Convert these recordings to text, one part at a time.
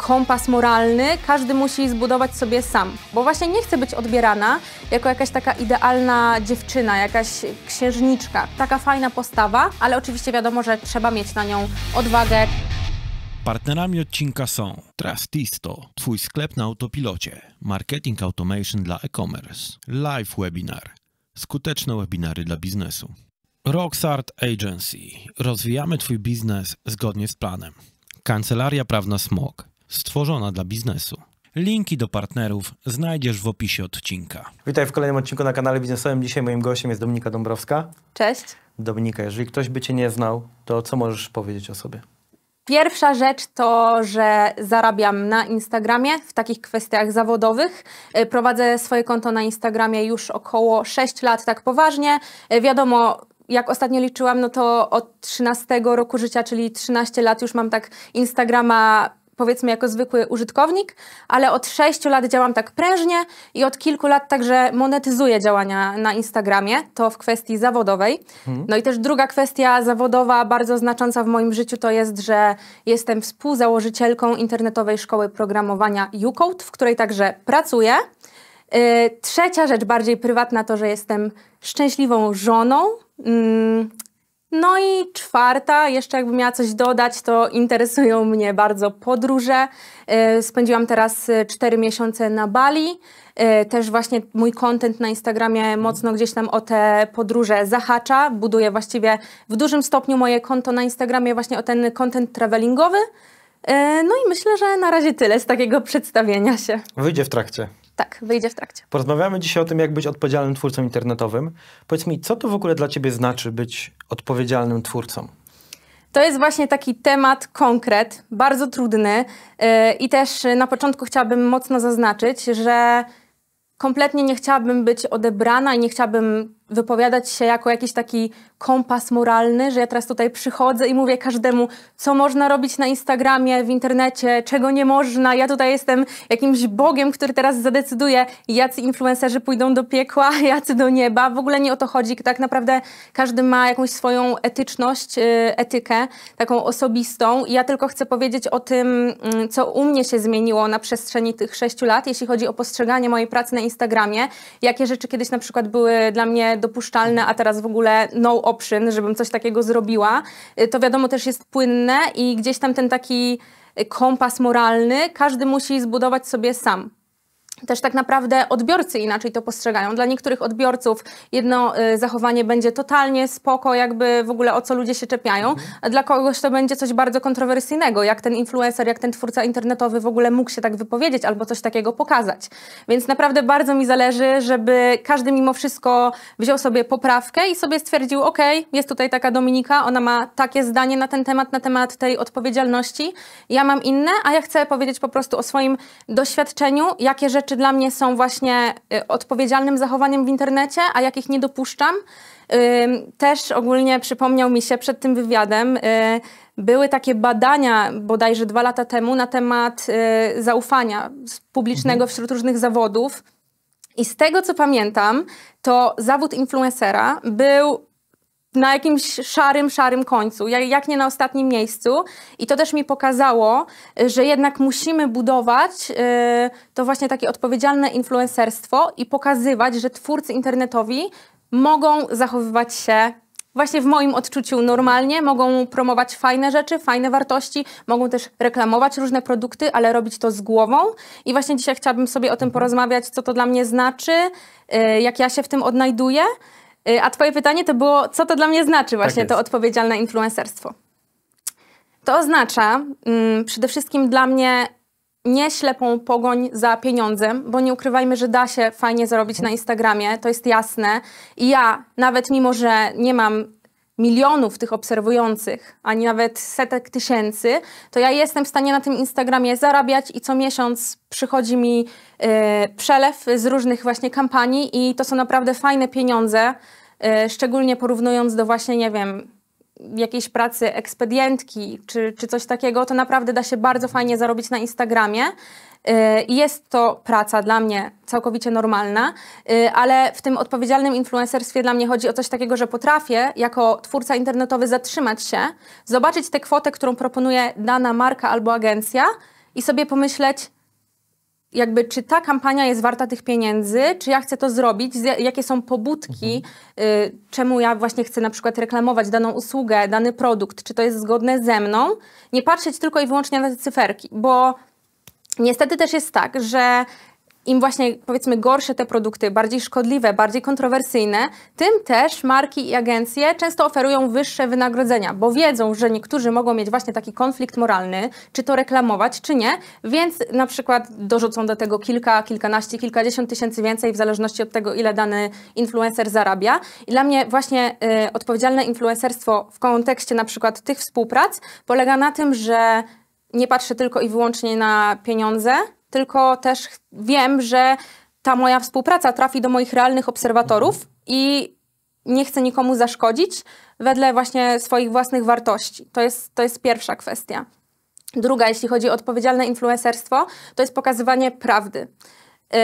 kompas moralny każdy musi zbudować sobie sam, bo właśnie nie chcę być odbierana jako jakaś taka idealna dziewczyna, jakaś księżniczka. Taka fajna postawa, ale oczywiście wiadomo, że trzeba mieć na nią odwagę. Partnerami odcinka są Trustisto, Twój sklep na autopilocie, Marketing Automation dla e-commerce, Live Webinar, skuteczne webinary dla biznesu. Rocksart Agency. Rozwijamy Twój biznes zgodnie z planem. Kancelaria Prawna Smog stworzona dla biznesu. Linki do partnerów znajdziesz w opisie odcinka. Witaj w kolejnym odcinku na kanale biznesowym. Dzisiaj moim gościem jest Dominika Dąbrowska. Cześć. Dominika, jeżeli ktoś by cię nie znał, to co możesz powiedzieć o sobie? Pierwsza rzecz to, że zarabiam na Instagramie w takich kwestiach zawodowych. E, prowadzę swoje konto na Instagramie już około 6 lat, tak poważnie. E, wiadomo, jak ostatnio liczyłam, no to od 13 roku życia, czyli 13 lat już mam tak Instagrama powiedzmy jako zwykły użytkownik, ale od 6 lat działam tak prężnie i od kilku lat także monetyzuję działania na Instagramie, to w kwestii zawodowej. Mhm. No i też druga kwestia zawodowa, bardzo znacząca w moim życiu, to jest, że jestem współzałożycielką internetowej szkoły programowania UCode, w której także pracuję. Yy, trzecia rzecz, bardziej prywatna, to, że jestem szczęśliwą żoną. Yy, no i czwarta, jeszcze jakbym miała coś dodać, to interesują mnie bardzo podróże. E, spędziłam teraz e, cztery miesiące na Bali. E, też właśnie mój kontent na Instagramie mocno gdzieś tam o te podróże zahacza. Buduję właściwie w dużym stopniu moje konto na Instagramie właśnie o ten kontent travelingowy. No i myślę, że na razie tyle z takiego przedstawienia się. Wyjdzie w trakcie. Tak, wyjdzie w trakcie. Porozmawiamy dzisiaj o tym, jak być odpowiedzialnym twórcą internetowym. Powiedz mi, co to w ogóle dla ciebie znaczy być odpowiedzialnym twórcą? To jest właśnie taki temat konkret, bardzo trudny y, i też na początku chciałabym mocno zaznaczyć, że kompletnie nie chciałabym być odebrana i nie chciałabym wypowiadać się jako jakiś taki kompas moralny, że ja teraz tutaj przychodzę i mówię każdemu, co można robić na Instagramie, w internecie, czego nie można. Ja tutaj jestem jakimś bogiem, który teraz zadecyduje, jacy influencerzy pójdą do piekła, jacy do nieba. W ogóle nie o to chodzi. Tak naprawdę każdy ma jakąś swoją etyczność, y, etykę, taką osobistą. I ja tylko chcę powiedzieć o tym, mm, co u mnie się zmieniło na przestrzeni tych sześciu lat, jeśli chodzi o postrzeganie mojej pracy na Instagramie, jakie rzeczy kiedyś na przykład były dla mnie dopuszczalne, a teraz w ogóle no option, żebym coś takiego zrobiła, y, to wiadomo też jest płynne i gdzieś tam ten taki y, kompas moralny każdy musi zbudować sobie sam też tak naprawdę odbiorcy inaczej to postrzegają. Dla niektórych odbiorców jedno y, zachowanie będzie totalnie spoko, jakby w ogóle o co ludzie się czepiają, a dla kogoś to będzie coś bardzo kontrowersyjnego, jak ten influencer, jak ten twórca internetowy w ogóle mógł się tak wypowiedzieć albo coś takiego pokazać. Więc naprawdę bardzo mi zależy, żeby każdy mimo wszystko wziął sobie poprawkę i sobie stwierdził, ok, jest tutaj taka Dominika, ona ma takie zdanie na ten temat, na temat tej odpowiedzialności, ja mam inne, a ja chcę powiedzieć po prostu o swoim doświadczeniu, jakie rzeczy rzeczy dla mnie są właśnie y, odpowiedzialnym zachowaniem w internecie, a jakich nie dopuszczam. Też ogólnie przypomniał mi się przed tym wywiadem, y, były takie badania bodajże dwa lata temu na temat y, zaufania publicznego mhm. wśród różnych zawodów. I z tego co pamiętam, to zawód influencera był na jakimś szarym, szarym końcu, jak nie na ostatnim miejscu. I to też mi pokazało, y, że jednak musimy budować y, to właśnie takie odpowiedzialne influencerstwo i pokazywać, że twórcy internetowi mogą zachowywać się właśnie w moim odczuciu normalnie, mogą promować fajne rzeczy, fajne wartości, mogą też reklamować różne produkty, ale robić to z głową. I właśnie dzisiaj chciałabym sobie o tym mhm. porozmawiać, co to dla mnie znaczy, y, jak ja się w tym odnajduję. Y, a twoje pytanie to było, co to dla mnie znaczy właśnie tak to odpowiedzialne influencerstwo? To oznacza mm, przede wszystkim dla mnie nie ślepą pogoń za pieniądzem, bo nie ukrywajmy, że da się fajnie zarobić na Instagramie, to jest jasne. I ja, nawet mimo, że nie mam milionów tych obserwujących, ani nawet setek tysięcy, to ja jestem w stanie na tym Instagramie zarabiać i co miesiąc przychodzi mi y, przelew z różnych właśnie kampanii i to są naprawdę fajne pieniądze, E, szczególnie porównując do właśnie, nie wiem, jakiejś pracy ekspedientki czy, czy coś takiego, to naprawdę da się bardzo fajnie zarobić na Instagramie. E, jest to praca dla mnie całkowicie normalna, e, ale w tym odpowiedzialnym influencerstwie dla mnie chodzi o coś takiego, że potrafię jako twórca internetowy zatrzymać się, zobaczyć tę kwotę, którą proponuje dana marka albo agencja i sobie pomyśleć, jakby czy ta kampania jest warta tych pieniędzy, czy ja chcę to zrobić, jakie są pobudki, mhm. y, czemu ja właśnie chcę na przykład reklamować daną usługę, dany produkt, czy to jest zgodne ze mną. Nie patrzeć tylko i wyłącznie na te cyferki, bo niestety też jest tak, że im właśnie powiedzmy gorsze te produkty, bardziej szkodliwe, bardziej kontrowersyjne, tym też marki i agencje często oferują wyższe wynagrodzenia, bo wiedzą, że niektórzy mogą mieć właśnie taki konflikt moralny, czy to reklamować, czy nie, więc na przykład dorzucą do tego kilka, kilkanaście, kilkadziesiąt tysięcy więcej w zależności od tego, ile dany influencer zarabia. I dla mnie właśnie y, odpowiedzialne influencerstwo w kontekście na przykład tych współprac polega na tym, że nie patrzę tylko i wyłącznie na pieniądze, tylko też wiem, że ta moja współpraca trafi do moich realnych obserwatorów i nie chcę nikomu zaszkodzić wedle właśnie swoich własnych wartości. To jest, to jest pierwsza kwestia. Druga, jeśli chodzi o odpowiedzialne influencerstwo, to jest pokazywanie prawdy. Yy,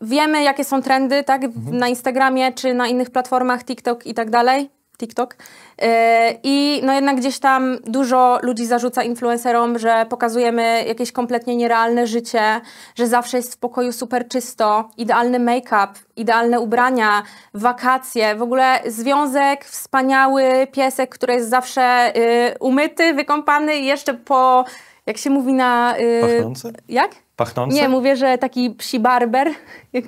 wiemy, jakie są trendy tak, mhm. na Instagramie czy na innych platformach, TikTok i tak dalej. TikTok. E, I no jednak gdzieś tam dużo ludzi zarzuca influencerom, że pokazujemy jakieś kompletnie nierealne życie, że zawsze jest w pokoju super czysto, idealny make-up, idealne ubrania, wakacje, w ogóle związek, wspaniały piesek, który jest zawsze y, umyty, wykąpany i jeszcze po, jak się mówi na... Y, Pachnący? Jak? Pachnący? Nie, mówię, że taki psi barber.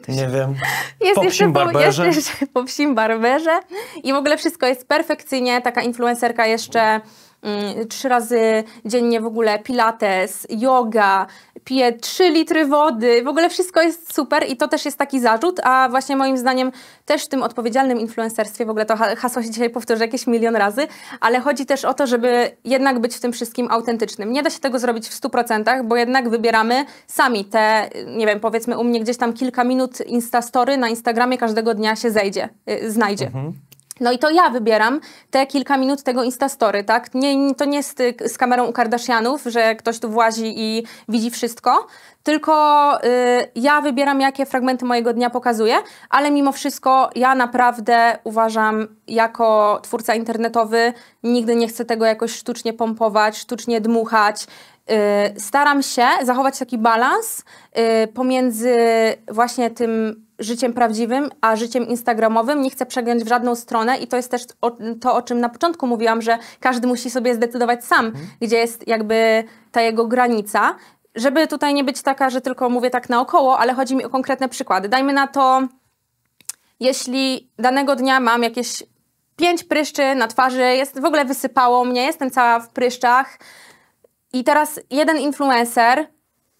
nie wiem. Jest po jeszcze, psim barberze. jest jeszcze po psim barberze. I w ogóle wszystko jest perfekcyjnie. Taka influencerka jeszcze Mm, trzy razy dziennie w ogóle pilates, yoga, piję 3 litry wody, w ogóle wszystko jest super i to też jest taki zarzut, a właśnie moim zdaniem też w tym odpowiedzialnym influencerstwie, w ogóle to hasło się dzisiaj powtórzy jakieś milion razy, ale chodzi też o to, żeby jednak być w tym wszystkim autentycznym. Nie da się tego zrobić w 100%, bo jednak wybieramy sami te, nie wiem, powiedzmy u mnie gdzieś tam kilka minut Instastory na Instagramie każdego dnia się zejdzie, y, znajdzie. Mhm. No i to ja wybieram te kilka minut tego Instastory, tak? Nie, to nie jest y, z kamerą u Kardashianów, że ktoś tu włazi i widzi wszystko, tylko y, ja wybieram, jakie fragmenty mojego dnia pokazuję, ale mimo wszystko ja naprawdę uważam, jako twórca internetowy, nigdy nie chcę tego jakoś sztucznie pompować, sztucznie dmuchać. Y, staram się zachować taki balans y, pomiędzy właśnie tym życiem prawdziwym, a życiem instagramowym. Nie chcę przegiąć w żadną stronę i to jest też o, to, o czym na początku mówiłam, że każdy musi sobie zdecydować sam, mhm. gdzie jest jakby ta jego granica. Żeby tutaj nie być taka, że tylko mówię tak naokoło, ale chodzi mi o konkretne przykłady. Dajmy na to, jeśli danego dnia mam jakieś pięć pryszczy na twarzy, jest, w ogóle wysypało mnie, jestem cała w pryszczach i teraz jeden influencer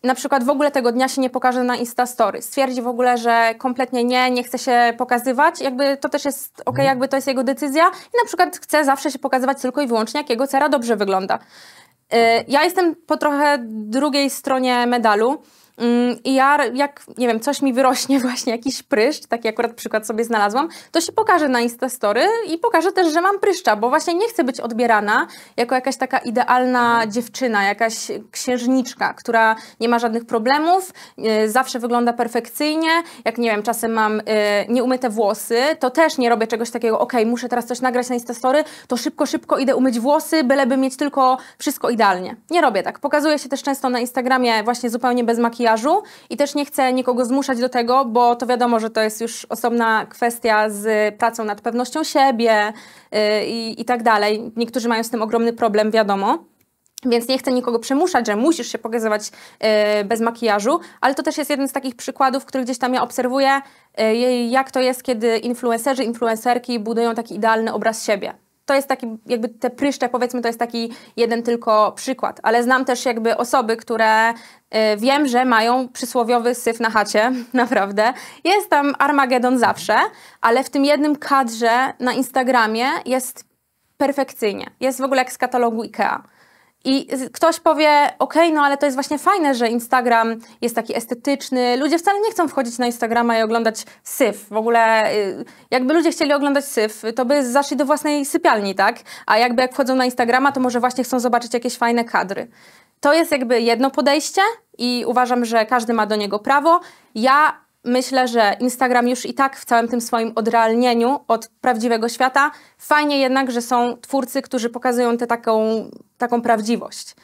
na przykład w ogóle tego dnia się nie pokaże na Instastory, stwierdzi w ogóle, że kompletnie nie, nie chce się pokazywać, jakby to też jest ok, mhm. jakby to jest jego decyzja i na przykład chce zawsze się pokazywać tylko i wyłącznie, jak jego cera dobrze wygląda. Y, ja jestem po trochę drugiej stronie medalu. Mm, I ja, jak nie wiem, coś mi wyrośnie, właśnie jakiś pryszcz, taki akurat przykład sobie znalazłam, to się pokażę na Instastory i pokażę też, że mam pryszcza, bo właśnie nie chcę być odbierana jako jakaś taka idealna mhm. dziewczyna, jakaś księżniczka, która nie ma żadnych problemów, y, zawsze wygląda perfekcyjnie. Jak nie wiem, czasem mam y, nieumyte włosy, to też nie robię czegoś takiego, ok, muszę teraz coś nagrać na Instastory, to szybko, szybko idę umyć włosy, byleby mieć tylko wszystko idealnie. Nie robię tak. Pokazuję się też często na Instagramie właśnie zupełnie bez makijażu makijażu i też nie chcę nikogo zmuszać do tego, bo to wiadomo, że to jest już osobna kwestia z pracą nad pewnością siebie y, i, i tak dalej. Niektórzy mają z tym ogromny problem, wiadomo. Więc nie chcę nikogo przymuszać, że musisz się pokazywać y, bez makijażu, ale to też jest jeden z takich przykładów, który gdzieś tam ja obserwuję, y, jak to jest, kiedy influencerzy, influencerki budują taki idealny obraz siebie to jest taki, jakby te pryszcze, powiedzmy, to jest taki jeden tylko przykład, ale znam też jakby osoby, które y, wiem, że mają przysłowiowy syf na chacie, naprawdę. Jest tam Armagedon zawsze, ale w tym jednym kadrze na Instagramie jest perfekcyjnie. Jest w ogóle jak z katalogu IKEA. I ktoś powie, okej, okay, no ale to jest właśnie fajne, że Instagram jest taki estetyczny. Ludzie wcale nie chcą wchodzić na Instagrama i oglądać syf. W ogóle y, jakby ludzie chcieli oglądać syf, to by zaszli do własnej sypialni, tak? A jakby jak wchodzą na Instagrama, to może właśnie chcą zobaczyć jakieś fajne kadry. To jest jakby jedno podejście i uważam, że każdy ma do niego prawo. Ja myślę, że Instagram już i tak w całym tym swoim odrealnieniu od prawdziwego świata, fajnie jednak, że są twórcy, którzy pokazują tę taką, taką prawdziwość.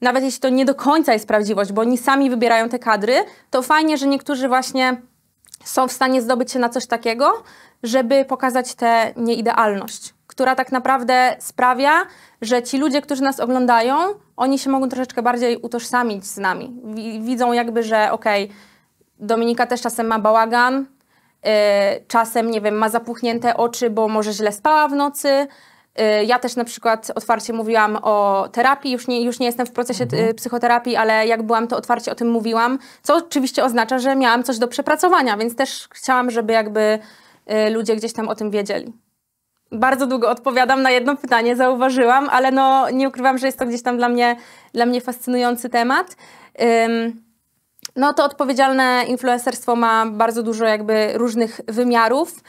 Nawet jeśli to nie do końca jest prawdziwość, bo oni sami wybierają te kadry, to fajnie, że niektórzy właśnie są w stanie zdobyć się na coś takiego, żeby pokazać tę nieidealność, która tak naprawdę sprawia, że ci ludzie, którzy nas oglądają, oni się mogą troszeczkę bardziej utożsamić z nami. Widzą jakby, że okej, okay, Dominika też czasem ma bałagan, y, czasem, nie wiem, ma zapuchnięte oczy, bo może źle spała w nocy. Y, ja też na przykład otwarcie mówiłam o terapii, już nie, już nie jestem w procesie y, mhm. psychoterapii, ale jak byłam, to otwarcie o tym mówiłam, co oczywiście oznacza, że miałam coś do przepracowania, więc też chciałam, żeby jakby ludzie gdzieś tam o tym wiedzieli. Bardzo długo odpowiadam na jedno pytanie, zauważyłam, ale no, nie ukrywam, że jest to gdzieś tam dla mnie, dla mnie fascynujący temat no to odpowiedzialne influencerstwo ma bardzo dużo jakby różnych wymiarów.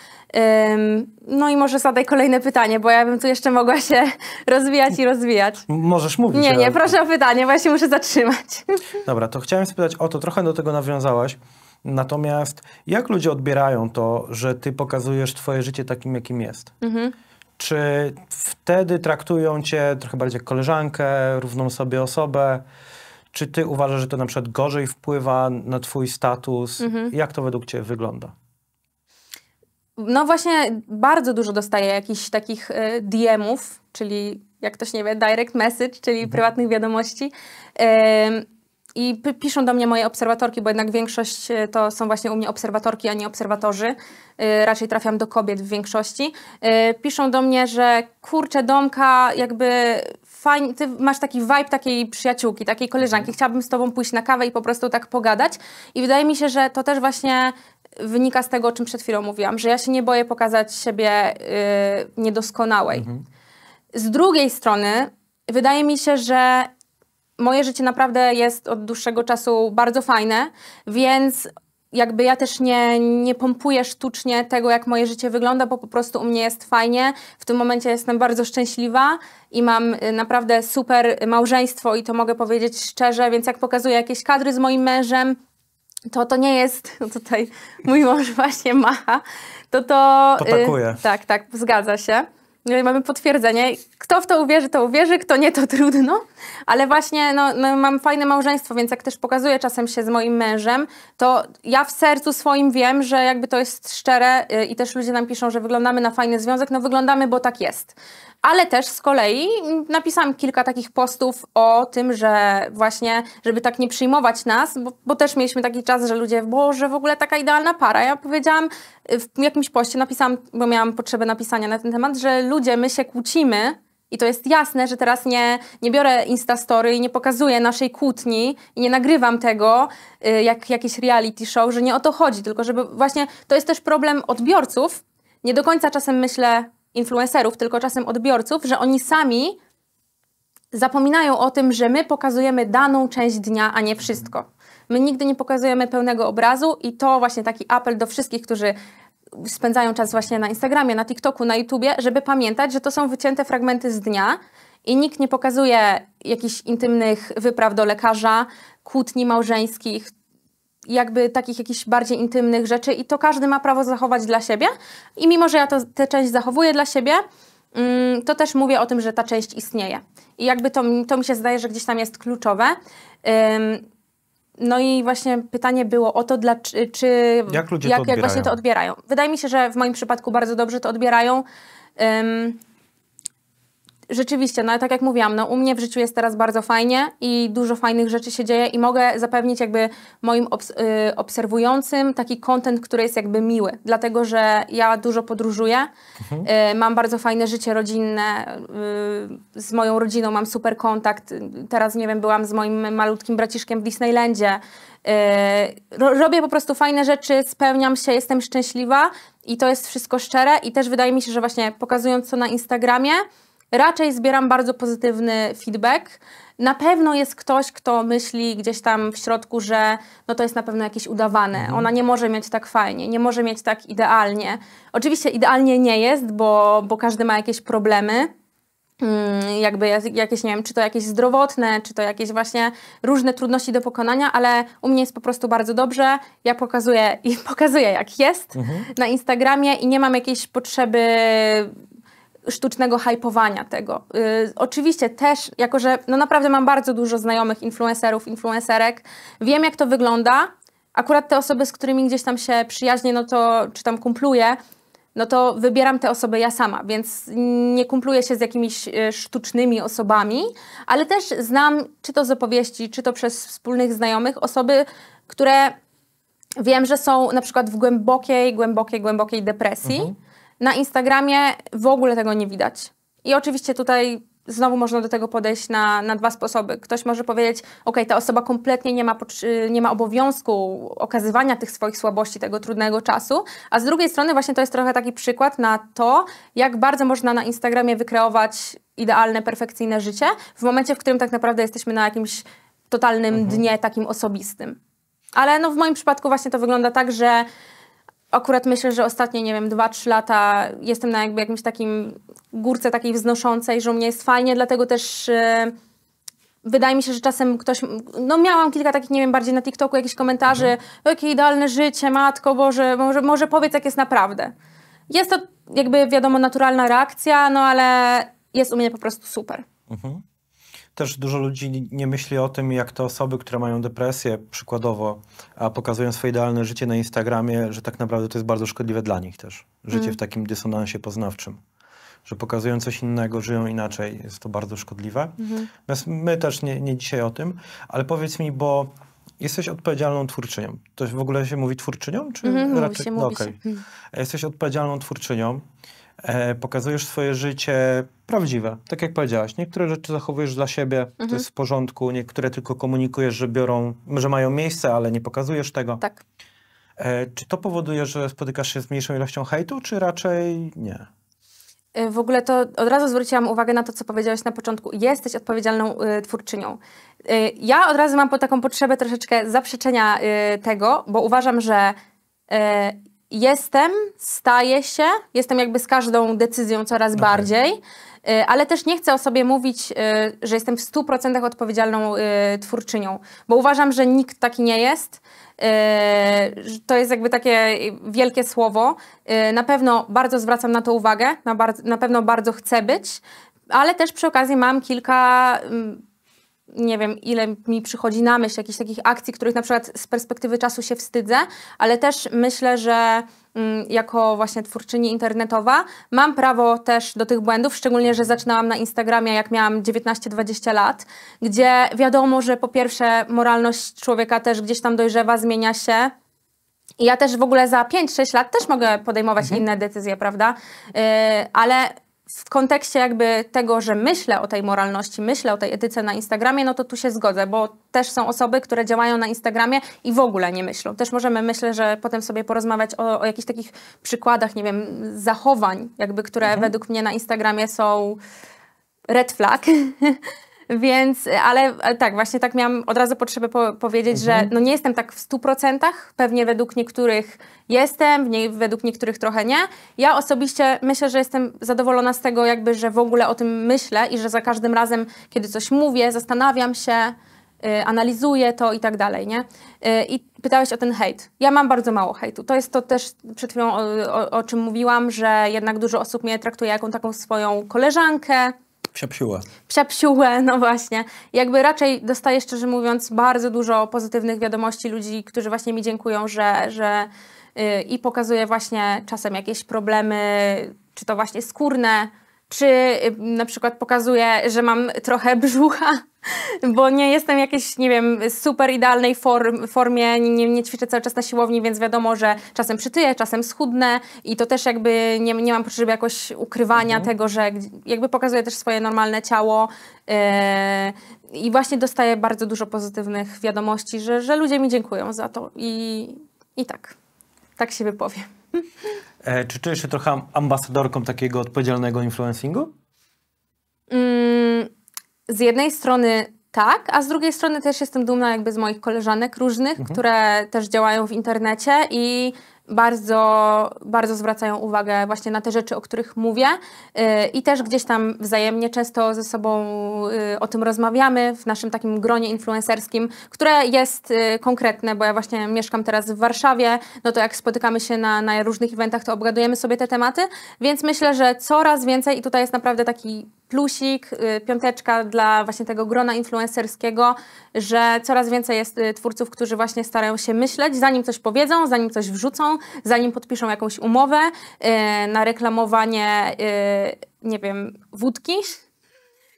No i może zadaj kolejne pytanie, bo ja bym tu jeszcze mogła się rozwijać i rozwijać. Możesz mówić. Nie, nie, ale... proszę o pytanie, bo ja się muszę zatrzymać. Dobra, to chciałem spytać o to, trochę do tego nawiązałaś. Natomiast jak ludzie odbierają to, że ty pokazujesz twoje życie takim, jakim jest? Mhm. Czy wtedy traktują cię trochę bardziej jak koleżankę, równą sobie osobę? Czy ty uważasz, że to na przykład gorzej wpływa na twój status? Mhm. Jak to według ciebie wygląda? No właśnie bardzo dużo dostaję jakichś takich y, DM-ów, czyli jak ktoś nie wie, direct message, czyli mhm. prywatnych wiadomości. I piszą do mnie moje obserwatorki, bo jednak większość y, to są właśnie u mnie obserwatorki, a nie obserwatorzy. Y, raczej trafiam do kobiet w większości. Piszą do mnie, że kurczę, domka, jakby fajnie, ty masz taki vibe takiej przyjaciółki, takiej koleżanki, mhm. chciałabym z tobą pójść na kawę i po prostu tak pogadać. I wydaje mi się, że to też właśnie wynika z tego, o czym przed chwilą mówiłam, że ja się nie boję pokazać siebie yy, niedoskonałej. Mhm. Z drugiej strony, wydaje mi się, że moje życie naprawdę jest od dłuższego czasu bardzo fajne, więc jakby ja też nie, nie pompuję sztucznie tego, jak moje życie wygląda, bo po prostu u mnie jest fajnie. W tym momencie jestem bardzo szczęśliwa i mam y, naprawdę super małżeństwo i to mogę powiedzieć szczerze, więc jak pokazuję jakieś kadry z moim mężem, to to nie jest, no tutaj mój mąż właśnie macha, to to... Y, Potakuje. Yy, tak, tak, zgadza się. No mamy potwierdzenie. Kto w to uwierzy, to uwierzy, kto nie, to trudno. Ale właśnie no, no, mam fajne małżeństwo, więc jak też pokazuję czasem się z moim mężem, to ja w sercu swoim wiem, że jakby to jest szczere y, i też ludzie nam piszą, że wyglądamy na fajny związek. No wyglądamy, bo tak jest ale też z kolei napisałam kilka takich postów o tym, że właśnie, żeby tak nie przyjmować nas, bo, bo też mieliśmy taki czas, że ludzie, Boże, w ogóle taka idealna para. Ja powiedziałam y, w jakimś poście, napisałam, bo miałam potrzebę napisania na ten temat, że ludzie, my się kłócimy, i to jest jasne, że teraz nie, nie biorę Instastory i nie pokazuję naszej kłótni i nie nagrywam tego y, jak jakieś reality show, że nie o to chodzi, tylko żeby właśnie to jest też problem odbiorców. Nie do końca czasem myślę, influencerów, tylko czasem odbiorców, że oni sami zapominają o tym, że my pokazujemy daną część dnia, a nie wszystko. My nigdy nie pokazujemy pełnego obrazu i to właśnie taki apel do wszystkich, którzy spędzają czas właśnie na Instagramie, na TikToku, na YouTubie, żeby pamiętać, że to są wycięte fragmenty z dnia i nikt nie pokazuje jakichś intymnych wypraw do lekarza, kłótni małżeńskich jakby takich jakichś bardziej intymnych rzeczy i to każdy ma prawo zachować dla siebie. I mimo, że ja to, tę część zachowuję dla siebie, mm, to też mówię o tym, że ta część istnieje. I jakby to, to mi się zdaje, że gdzieś tam jest kluczowe. No i właśnie pytanie było o to, dla, czy, jak ludzie jak, to odbierają? Jak właśnie to odbierają. Wydaje mi się, że w moim przypadku bardzo dobrze to odbierają. Rzeczywiście, no ale tak jak mówiłam, no u mnie w życiu jest teraz bardzo fajnie i dużo fajnych rzeczy się dzieje i mogę zapewnić jakby moim obs y, obserwującym taki kontent, który jest jakby miły, dlatego że ja dużo podróżuję, mhm. y, mam bardzo fajne życie rodzinne, y, z moją rodziną mam super kontakt, teraz nie wiem, byłam z moim malutkim braciszkiem w Disneylandzie, y, Ro robię po prostu fajne rzeczy, spełniam się, jestem szczęśliwa i to jest wszystko szczere i też wydaje mi się, że właśnie pokazując to na Instagramie, Raczej zbieram bardzo pozytywny feedback. Na pewno jest ktoś, kto myśli gdzieś tam w środku, że no to jest na pewno jakieś udawane. Mhm. Ona nie może mieć tak fajnie, nie może mieć tak idealnie. Oczywiście idealnie nie jest, bo, bo każdy ma jakieś problemy. Mm, jakby jakieś, nie wiem, czy to jakieś zdrowotne, czy to jakieś właśnie różne trudności do pokonania, ale u mnie jest po prostu bardzo dobrze. Ja pokazuję i pokazuję, jak jest mhm. na Instagramie i nie mam jakiejś potrzeby sztucznego hypowania tego. Yy, oczywiście też, jako że no naprawdę mam bardzo dużo znajomych influencerów, influencerek, wiem jak to wygląda. Akurat te osoby, z którymi gdzieś tam się przyjaźnię, no to czy tam kumpluję, no to wybieram te osoby ja sama, więc nie kumpluję się z jakimiś y, sztucznymi osobami, ale też znam, czy to z opowieści, czy to przez wspólnych znajomych, osoby, które wiem, że są na przykład w głębokiej, głębokiej, głębokiej depresji. Mhm na Instagramie w ogóle tego nie widać. I oczywiście tutaj znowu można do tego podejść na, na dwa sposoby. Ktoś może powiedzieć, ok, ta osoba kompletnie nie ma, nie ma obowiązku okazywania tych swoich słabości, tego trudnego czasu, a z drugiej strony właśnie to jest trochę taki przykład na to, jak bardzo można na Instagramie wykreować idealne, perfekcyjne życie w momencie, w którym tak naprawdę jesteśmy na jakimś totalnym mhm. dnie takim osobistym. Ale no w moim przypadku właśnie to wygląda tak, że akurat myślę, że ostatnie, nie wiem, 2-3 lata jestem na jakby jakimś takim górce takiej wznoszącej, że u mnie jest fajnie, dlatego też y, wydaje mi się, że czasem ktoś, no miałam kilka takich, nie wiem, bardziej na TikToku jakichś komentarzy, mhm. jakie idealne życie, matko Boże, może, może powiedz jak jest naprawdę. Jest to jakby wiadomo naturalna reakcja, no ale jest u mnie po prostu super. Mhm też dużo ludzi nie myśli o tym, jak te osoby, które mają depresję przykładowo, a pokazują swoje idealne życie na Instagramie, że tak naprawdę to jest bardzo szkodliwe dla nich też. Życie mm. w takim dysonansie poznawczym. Że pokazują coś innego, żyją inaczej, jest to bardzo szkodliwe. Mhm. my też nie, nie dzisiaj o tym, ale powiedz mi, bo jesteś odpowiedzialną twórczynią. To w ogóle się mówi twórczynią? Czy mhm, raczej... mówi się, mówi no okay. się. Mhm. Jesteś odpowiedzialną twórczynią e, pokazujesz swoje życie prawdziwe, tak jak powiedziałaś. Niektóre rzeczy zachowujesz dla siebie, mhm. to jest w porządku, niektóre tylko komunikujesz, że biorą, że mają miejsce, ale nie pokazujesz tego. Tak. E, czy to powoduje, że spotykasz się z mniejszą ilością hejtu, czy raczej nie? E, w ogóle to od razu zwróciłam uwagę na to, co powiedziałeś na początku. Jesteś odpowiedzialną y, twórczynią. Y, ja od razu mam po taką potrzebę troszeczkę zaprzeczenia y, tego, bo uważam, że jestem, staję się, jestem jakby z każdą decyzją coraz okay. bardziej, y, ale też nie chcę o sobie mówić, y, że jestem w 100% odpowiedzialną y, twórczynią, bo uważam, że nikt taki nie jest. To jest jakby takie wielkie słowo. Na pewno bardzo zwracam na to uwagę, na, na pewno bardzo chcę być, ale też przy okazji mam kilka mm, nie wiem, ile mi przychodzi na myśl jakichś takich akcji, których na przykład z perspektywy czasu się wstydzę, ale też myślę, że mm, jako właśnie twórczyni internetowa mam prawo też do tych błędów, szczególnie, że zaczynałam na Instagramie, jak miałam 19-20 lat, gdzie wiadomo, że po pierwsze moralność człowieka też gdzieś tam dojrzewa, zmienia się, ja też w ogóle za 5-6 lat też mogę podejmować mhm. inne decyzje, prawda? Yy, ale w kontekście jakby tego, że myślę o tej moralności, myślę o tej etyce na Instagramie, no to tu się zgodzę, bo też są osoby, które działają na Instagramie i w ogóle nie myślą. Też możemy, myślę, że potem sobie porozmawiać o, o jakichś takich przykładach, nie wiem, zachowań, jakby, które mhm. według mnie na Instagramie są red flag. Więc, e, ale e, tak, właśnie tak miałam od razu potrzebę po powiedzieć, mhm. że no nie jestem tak w 100%, pewnie według niektórych jestem, w nie, według niektórych trochę nie. Ja osobiście myślę, że jestem zadowolona z tego jakby, że w ogóle o tym myślę i że za każdym razem, kiedy coś mówię, zastanawiam się, y, analizuję to i tak dalej, nie? Y, I pytałeś o ten hejt. Ja mam bardzo mało hejtu. To jest to też przed chwilą o, o, o czym mówiłam, że jednak dużo osób mnie traktuje jako taką swoją koleżankę, Psiapsiułę. Psiapsiułę, no właśnie. Jakby raczej dostaję, szczerze mówiąc, bardzo dużo pozytywnych wiadomości ludzi, którzy właśnie mi dziękują, że, że yy, i pokazuję właśnie czasem jakieś problemy, czy to właśnie skórne, czy y, na przykład pokazuję, że mam trochę brzucha, bo nie jestem jakiejś, nie wiem, super idealnej form, formie, nie, nie ćwiczę cały czas na siłowni, więc wiadomo, że czasem przytyję, czasem schudnę i to też jakby nie, nie mam potrzeby jakoś ukrywania mhm. tego, że jakby pokazuję też swoje normalne ciało yy, i właśnie dostaję bardzo dużo pozytywnych wiadomości, że, że ludzie mi dziękują za to i, i tak, tak się wypowiem. E, czy czujesz się trochę ambasadorką takiego odpowiedzialnego influencingu? Mm, z jednej strony tak, a z drugiej strony też jestem dumna jakby z moich koleżanek różnych, mhm. które też działają w internecie i bardzo, bardzo zwracają uwagę właśnie na te rzeczy, o których mówię y, i też gdzieś tam wzajemnie często ze sobą y, o tym rozmawiamy w naszym takim gronie influencerskim, które jest y, konkretne, bo ja właśnie mieszkam teraz w Warszawie, no to jak spotykamy się na, na różnych eventach, to obgadujemy sobie te tematy, więc myślę, że coraz więcej i tutaj jest naprawdę taki plusik, piąteczka dla właśnie tego grona influencerskiego, że coraz więcej jest twórców, którzy właśnie starają się myśleć, zanim coś powiedzą, zanim coś wrzucą, zanim podpiszą jakąś umowę e, na reklamowanie, e, nie wiem, wódki,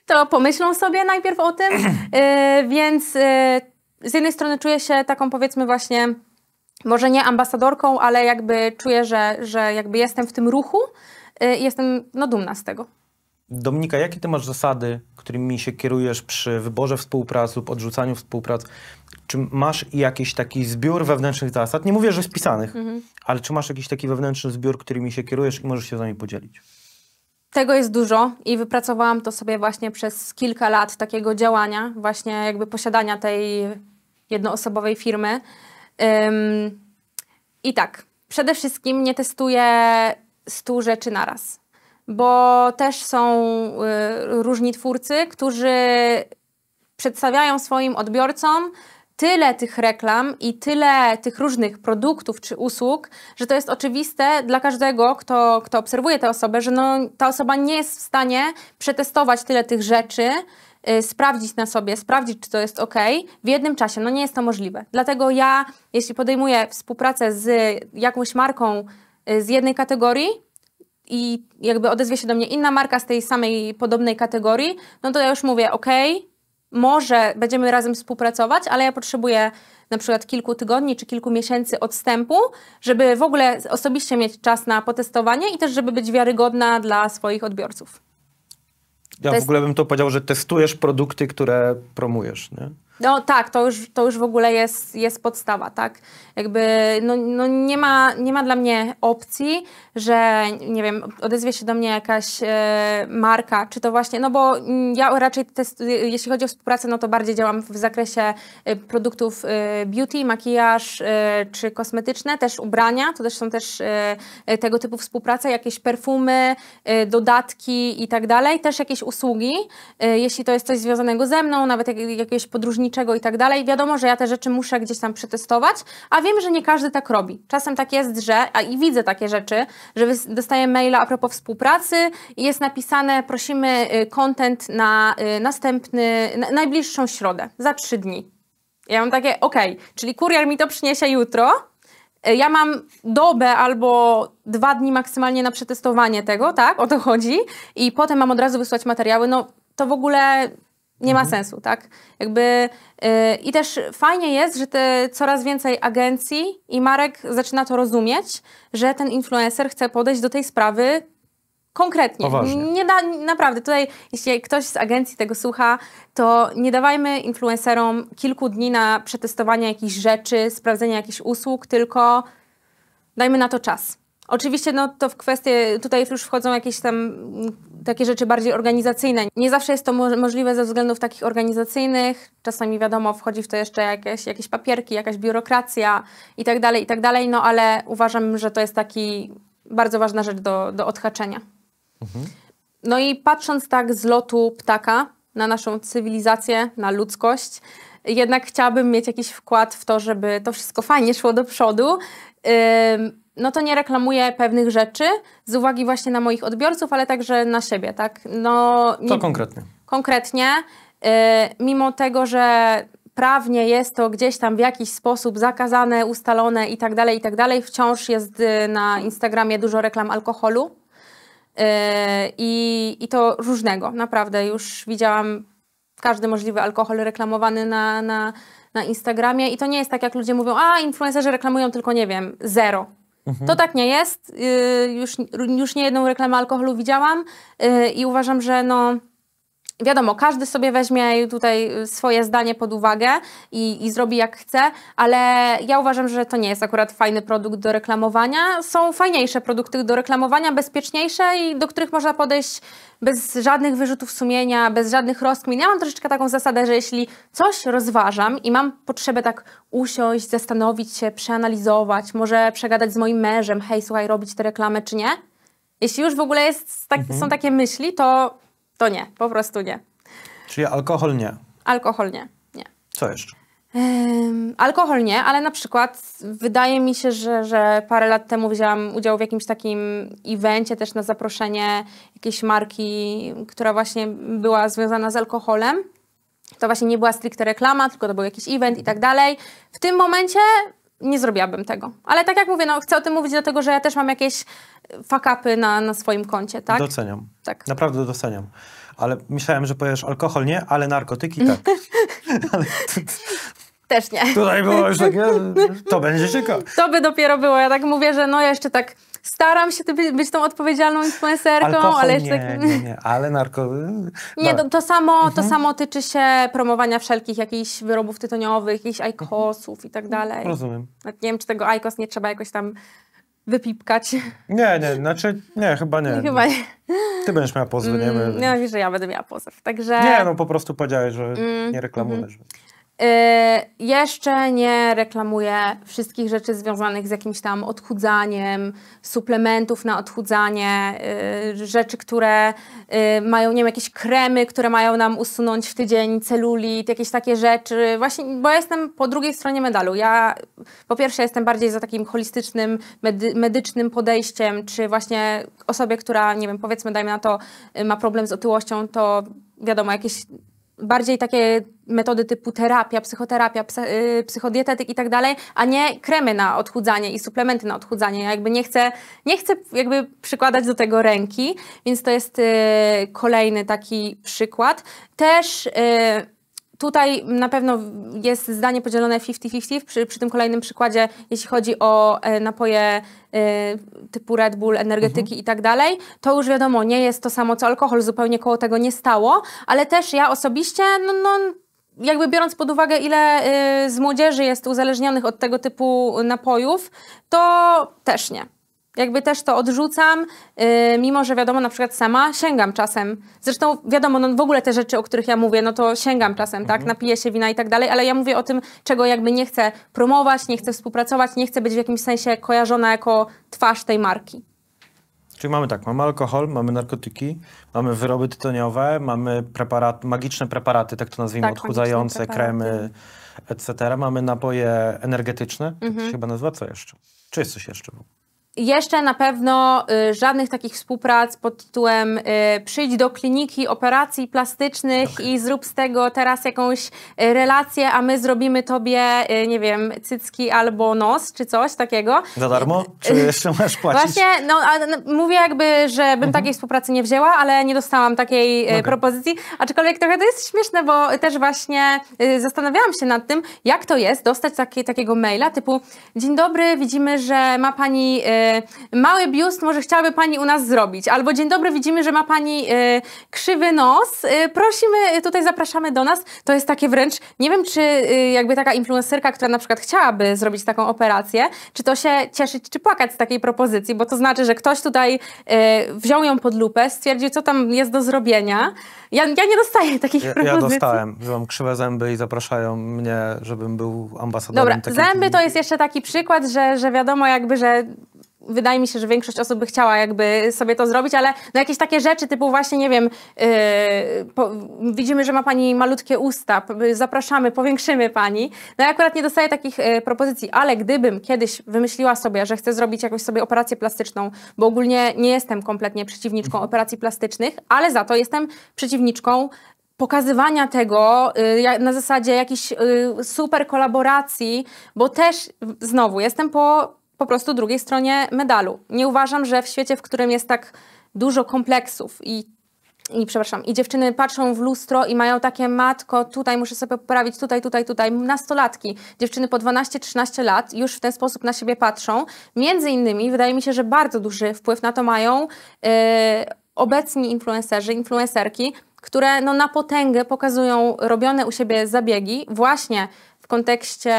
to pomyślą sobie najpierw o tym, e, więc z jednej strony czuję się taką powiedzmy właśnie może nie ambasadorką, ale jakby czuję, że, że jakby jestem w tym ruchu i jestem no, dumna z tego. Dominika, jakie ty masz zasady, którymi się kierujesz przy wyborze współpracy lub odrzucaniu współprac? Czy masz jakiś taki zbiór wewnętrznych zasad? Nie mówię, że spisanych, mhm. ale czy masz jakiś taki wewnętrzny zbiór, którymi się kierujesz i możesz się z nami podzielić? Tego jest dużo i wypracowałam to sobie właśnie przez kilka lat takiego działania, właśnie jakby posiadania tej jednoosobowej firmy. I tak, przede wszystkim nie testuję stu rzeczy naraz, bo też są y, różni twórcy, którzy przedstawiają swoim odbiorcom tyle tych reklam i tyle tych różnych produktów czy usług, że to jest oczywiste dla każdego, kto, kto obserwuje tę osobę, że no, ta osoba nie jest w stanie przetestować tyle tych rzeczy, yy, sprawdzić na sobie, sprawdzić, czy to jest ok, w jednym czasie. No nie jest to możliwe. Dlatego ja, jeśli podejmuję współpracę z jakąś marką yy, z jednej kategorii, i jakby odezwie się do mnie inna marka z tej samej podobnej kategorii, no to ja już mówię, ok, może będziemy razem współpracować, ale ja potrzebuję na przykład kilku tygodni czy kilku miesięcy odstępu, żeby w ogóle osobiście mieć czas na potestowanie i też, żeby być wiarygodna dla swoich odbiorców. Ja to w ogóle jest... bym to powiedział, że testujesz produkty, które promujesz, nie? No tak, to już, to już w ogóle jest, jest podstawa, tak? Jakby no, no nie, ma, nie ma dla mnie opcji, że nie wiem, odezwie się do mnie jakaś e, marka, czy to właśnie, no bo ja raczej, test, jeśli chodzi o współpracę, no to bardziej działam w zakresie e, produktów e, beauty, makijaż e, czy kosmetyczne, też ubrania, to też są też tego typu współprace, jakieś perfumy, dodatki i tak dalej, też jakieś usługi, jeśli to jest coś związanego ze mną, nawet jakieś podróżnicze niczego i tak dalej. Wiadomo, że ja te rzeczy muszę gdzieś tam przetestować, a wiem, że nie każdy tak robi. Czasem tak jest, że, a i widzę takie rzeczy, że dostaję maila a propos współpracy i jest napisane, prosimy y, content na y, następny, na najbliższą środę, za trzy dni. Ja mam takie, okej, okay, czyli kurier mi to przyniesie jutro, y, ja mam dobę albo dwa dni maksymalnie na przetestowanie tego, tak? O to chodzi. I potem mam od razu wysłać materiały. No to w ogóle nie ma mhm. sensu, tak? Jakby, yy, I też fajnie jest, że te coraz więcej agencji i marek zaczyna to rozumieć, że ten influencer chce podejść do tej sprawy konkretnie. Nie da, naprawdę, tutaj jeśli ktoś z agencji tego słucha, to nie dawajmy influencerom kilku dni na przetestowanie jakichś rzeczy, sprawdzenie jakichś usług, tylko dajmy na to czas. Oczywiście no, to w kwestie, tutaj już wchodzą jakieś tam mm, takie rzeczy bardziej organizacyjne. Nie zawsze jest to mo możliwe ze względów takich organizacyjnych. Czasami wiadomo, wchodzi w to jeszcze jakieś, jakieś papierki, jakaś biurokracja i i tak dalej tak dalej. no ale uważam, że to jest taki bardzo ważna rzecz do, do odhaczenia. Mhm. No i patrząc tak z lotu ptaka na naszą cywilizację, na ludzkość, jednak chciałabym mieć jakiś wkład w to, żeby to wszystko fajnie szło do przodu no to nie reklamuję pewnych rzeczy z uwagi właśnie na moich odbiorców, ale także na siebie, tak? No, nie, to konkretnie. Konkretnie, y, mimo tego, że prawnie jest to gdzieś tam w jakiś sposób zakazane, ustalone i tak dalej, i tak dalej, wciąż jest y, na Instagramie dużo reklam alkoholu. Y, I, I to różnego, naprawdę. Już widziałam każdy możliwy alkohol reklamowany na, na, na Instagramie i to nie jest tak, jak ludzie mówią, a influencerzy reklamują tylko, nie wiem, zero Mhm. To tak nie jest. Y, już, już nie jedną reklamę alkoholu widziałam y, i uważam, że no wiadomo, każdy sobie weźmie tutaj swoje zdanie pod uwagę i, i, zrobi jak chce, ale ja uważam, że to nie jest akurat fajny produkt do reklamowania. Są fajniejsze produkty do reklamowania, bezpieczniejsze i do których można podejść bez żadnych wyrzutów sumienia, bez żadnych rozkmin. Ja mam troszeczkę taką zasadę, że jeśli coś rozważam i mam potrzebę tak usiąść, zastanowić się, przeanalizować, może przegadać z moim mężem, hej, słuchaj, robić tę reklamę czy nie. Jeśli już w ogóle jest, tak, mhm. są takie myśli, to to nie, po prostu nie. Czyli alkohol nie? Alkohol nie, nie. Co jeszcze? alkohol nie, ale na przykład wydaje mi się, że, że parę lat temu wzięłam udział w jakimś takim evencie też na zaproszenie jakiejś marki, która właśnie była związana z alkoholem. To właśnie nie była stricte reklama, tylko to był jakiś event i tak dalej. W tym momencie nie zrobiłabym tego. Ale tak jak mówię, no, chcę o tym mówić, dlatego że ja też mam jakieś e, fakapy na, na swoim koncie, tak? Doceniam. Tak. Naprawdę doceniam. Ale myślałem, że powiesz alkohol nie, ale narkotyki tak. ale też nie. Tutaj było już takie, to będzie ciekawe. To by dopiero było. Ja tak mówię, że no jeszcze tak staram się być tą odpowiedzialną influencerką, Alkohol, ale jeszcze nie, nie, nie, ale narko... Nie, to, to samo, mhm. to samo tyczy się promowania wszelkich jakichś wyrobów tytoniowych, jakichś aikosów i tak mhm. dalej. Rozumiem. Nawet nie wiem, czy tego aikos nie trzeba jakoś tam wypipkać. Nie, nie, znaczy nie, chyba nie. Chyba nie. Ty będziesz miała pozwy, mm, nie my. wiesz, że ja będę miała pozew, także... Nie, no po prostu powiedziałeś, że mm, nie reklamujesz. Mm. Y, jeszcze nie reklamuję wszystkich rzeczy związanych z jakimś tam odchudzaniem, suplementów na odchudzanie, y, rzeczy, które y, mają, nie wiem, jakieś kremy, które mają nam usunąć w tydzień celulit, jakieś takie rzeczy. Właśnie, bo ja jestem po drugiej stronie medalu. Ja po pierwsze jestem bardziej za takim holistycznym, medy medycznym podejściem, czy właśnie osobie, która, nie wiem, powiedzmy, dajmy na to, ma problem z otyłością, to wiadomo, jakieś bardziej takie metody typu terapia, psychoterapia, y, psychodietetyk i tak dalej, a nie kremy na odchudzanie i suplementy na odchudzanie. Ja jakby nie chcę, nie chcę jakby przykładać do tego ręki, więc to jest y, kolejny taki przykład. Też y, Tutaj na pewno jest zdanie podzielone 50-50 przy, przy, tym kolejnym przykładzie, jeśli chodzi o e, napoje e, typu Red Bull, energetyki mhm. i tak dalej. To już wiadomo, nie jest to samo co alkohol, zupełnie koło tego nie stało, ale też ja osobiście, no, no jakby biorąc pod uwagę, ile e, z młodzieży jest uzależnionych od tego typu napojów, to też nie jakby też to odrzucam, yy, mimo że wiadomo, na przykład sama sięgam czasem. Zresztą wiadomo, no w ogóle te rzeczy, o których ja mówię, no to sięgam czasem, tak? mhm. tak, napiję się wina i tak dalej, ale ja mówię o tym, czego jakby nie chcę promować, nie chcę współpracować, nie chcę być w jakimś sensie kojarzona jako twarz tej marki. Czyli mamy tak, mamy alkohol, mamy narkotyki, mamy wyroby tytoniowe, mamy preparat, magiczne preparaty, tak to nazwijmy, tak, odchudzające, kremy, etc. Mamy napoje energetyczne, mhm. to się chyba nazywa, co jeszcze? Czy jest coś jeszcze? Jeszcze na pewno y, żadnych takich współprac pod tytułem y, przyjdź do kliniki operacji plastycznych okay. Tak. i zrób z tego teraz jakąś y, relację, a my zrobimy tobie, nie wiem, cycki albo nos czy coś takiego. Za darmo? Czy jeszcze masz płacić? Właśnie, no, a, no mówię jakby, że bym mhm. takiej współpracy nie wzięła, ale nie dostałam takiej okay. propozycji, aczkolwiek trochę to jest śmieszne, bo też właśnie zastanawiałam się nad tym, jak to jest dostać taki, takiego maila typu dzień dobry, widzimy, że ma pani Y, mały biust może chciałaby Pani u nas zrobić, albo dzień dobry, widzimy, że ma Pani y, krzywy nos, y, prosimy, tutaj zapraszamy do nas. To jest takie wręcz, nie wiem, czy jakby taka influencerka, która na przykład chciałaby zrobić taką operację, czy to się cieszyć, czy płakać z takiej propozycji, bo to znaczy, że ktoś tutaj wziął ją pod lupę, stwierdził, co tam jest do zrobienia. Ja, ja nie dostaję takich ja, propozycji. Ja dostałem, że mam krzywe zęby i zapraszają mnie, żebym był ambasadorem. Dobra, zęby to jest jeszcze taki przykład, że, że wiadomo jakby, że wydaje mi się, że większość osób by chciała jakby sobie to zrobić, ale no jakieś takie rzeczy typu właśnie, nie wiem, yy, po, widzimy, że ma Pani malutkie usta, zapraszamy, powiększymy Pani. No ja akurat nie dostaję takich yy, propozycji, ale gdybym kiedyś wymyśliła sobie, że chcę zrobić jakąś sobie operację plastyczną, bo ogólnie nie jestem kompletnie przeciwniczką mhm. operacji plastycznych, ale za to jestem przeciwniczką pokazywania tego y, na zasadzie jakichś y, super kolaboracji, bo też znowu jestem po po prostu drugiej stronie medalu. Nie uważam, że w świecie, w którym jest tak dużo kompleksów i i przepraszam, i dziewczyny patrzą w lustro i mają takie matko, tutaj muszę sobie poprawić, tutaj, tutaj, tutaj, nastolatki, dziewczyny po 12-13 lat już w ten sposób na siebie patrzą. Między innymi wydaje mi się, że bardzo duży wpływ na to mają yy, obecni influencerzy, influencerki, które no, na potęgę pokazują robione u siebie zabiegi właśnie kontekście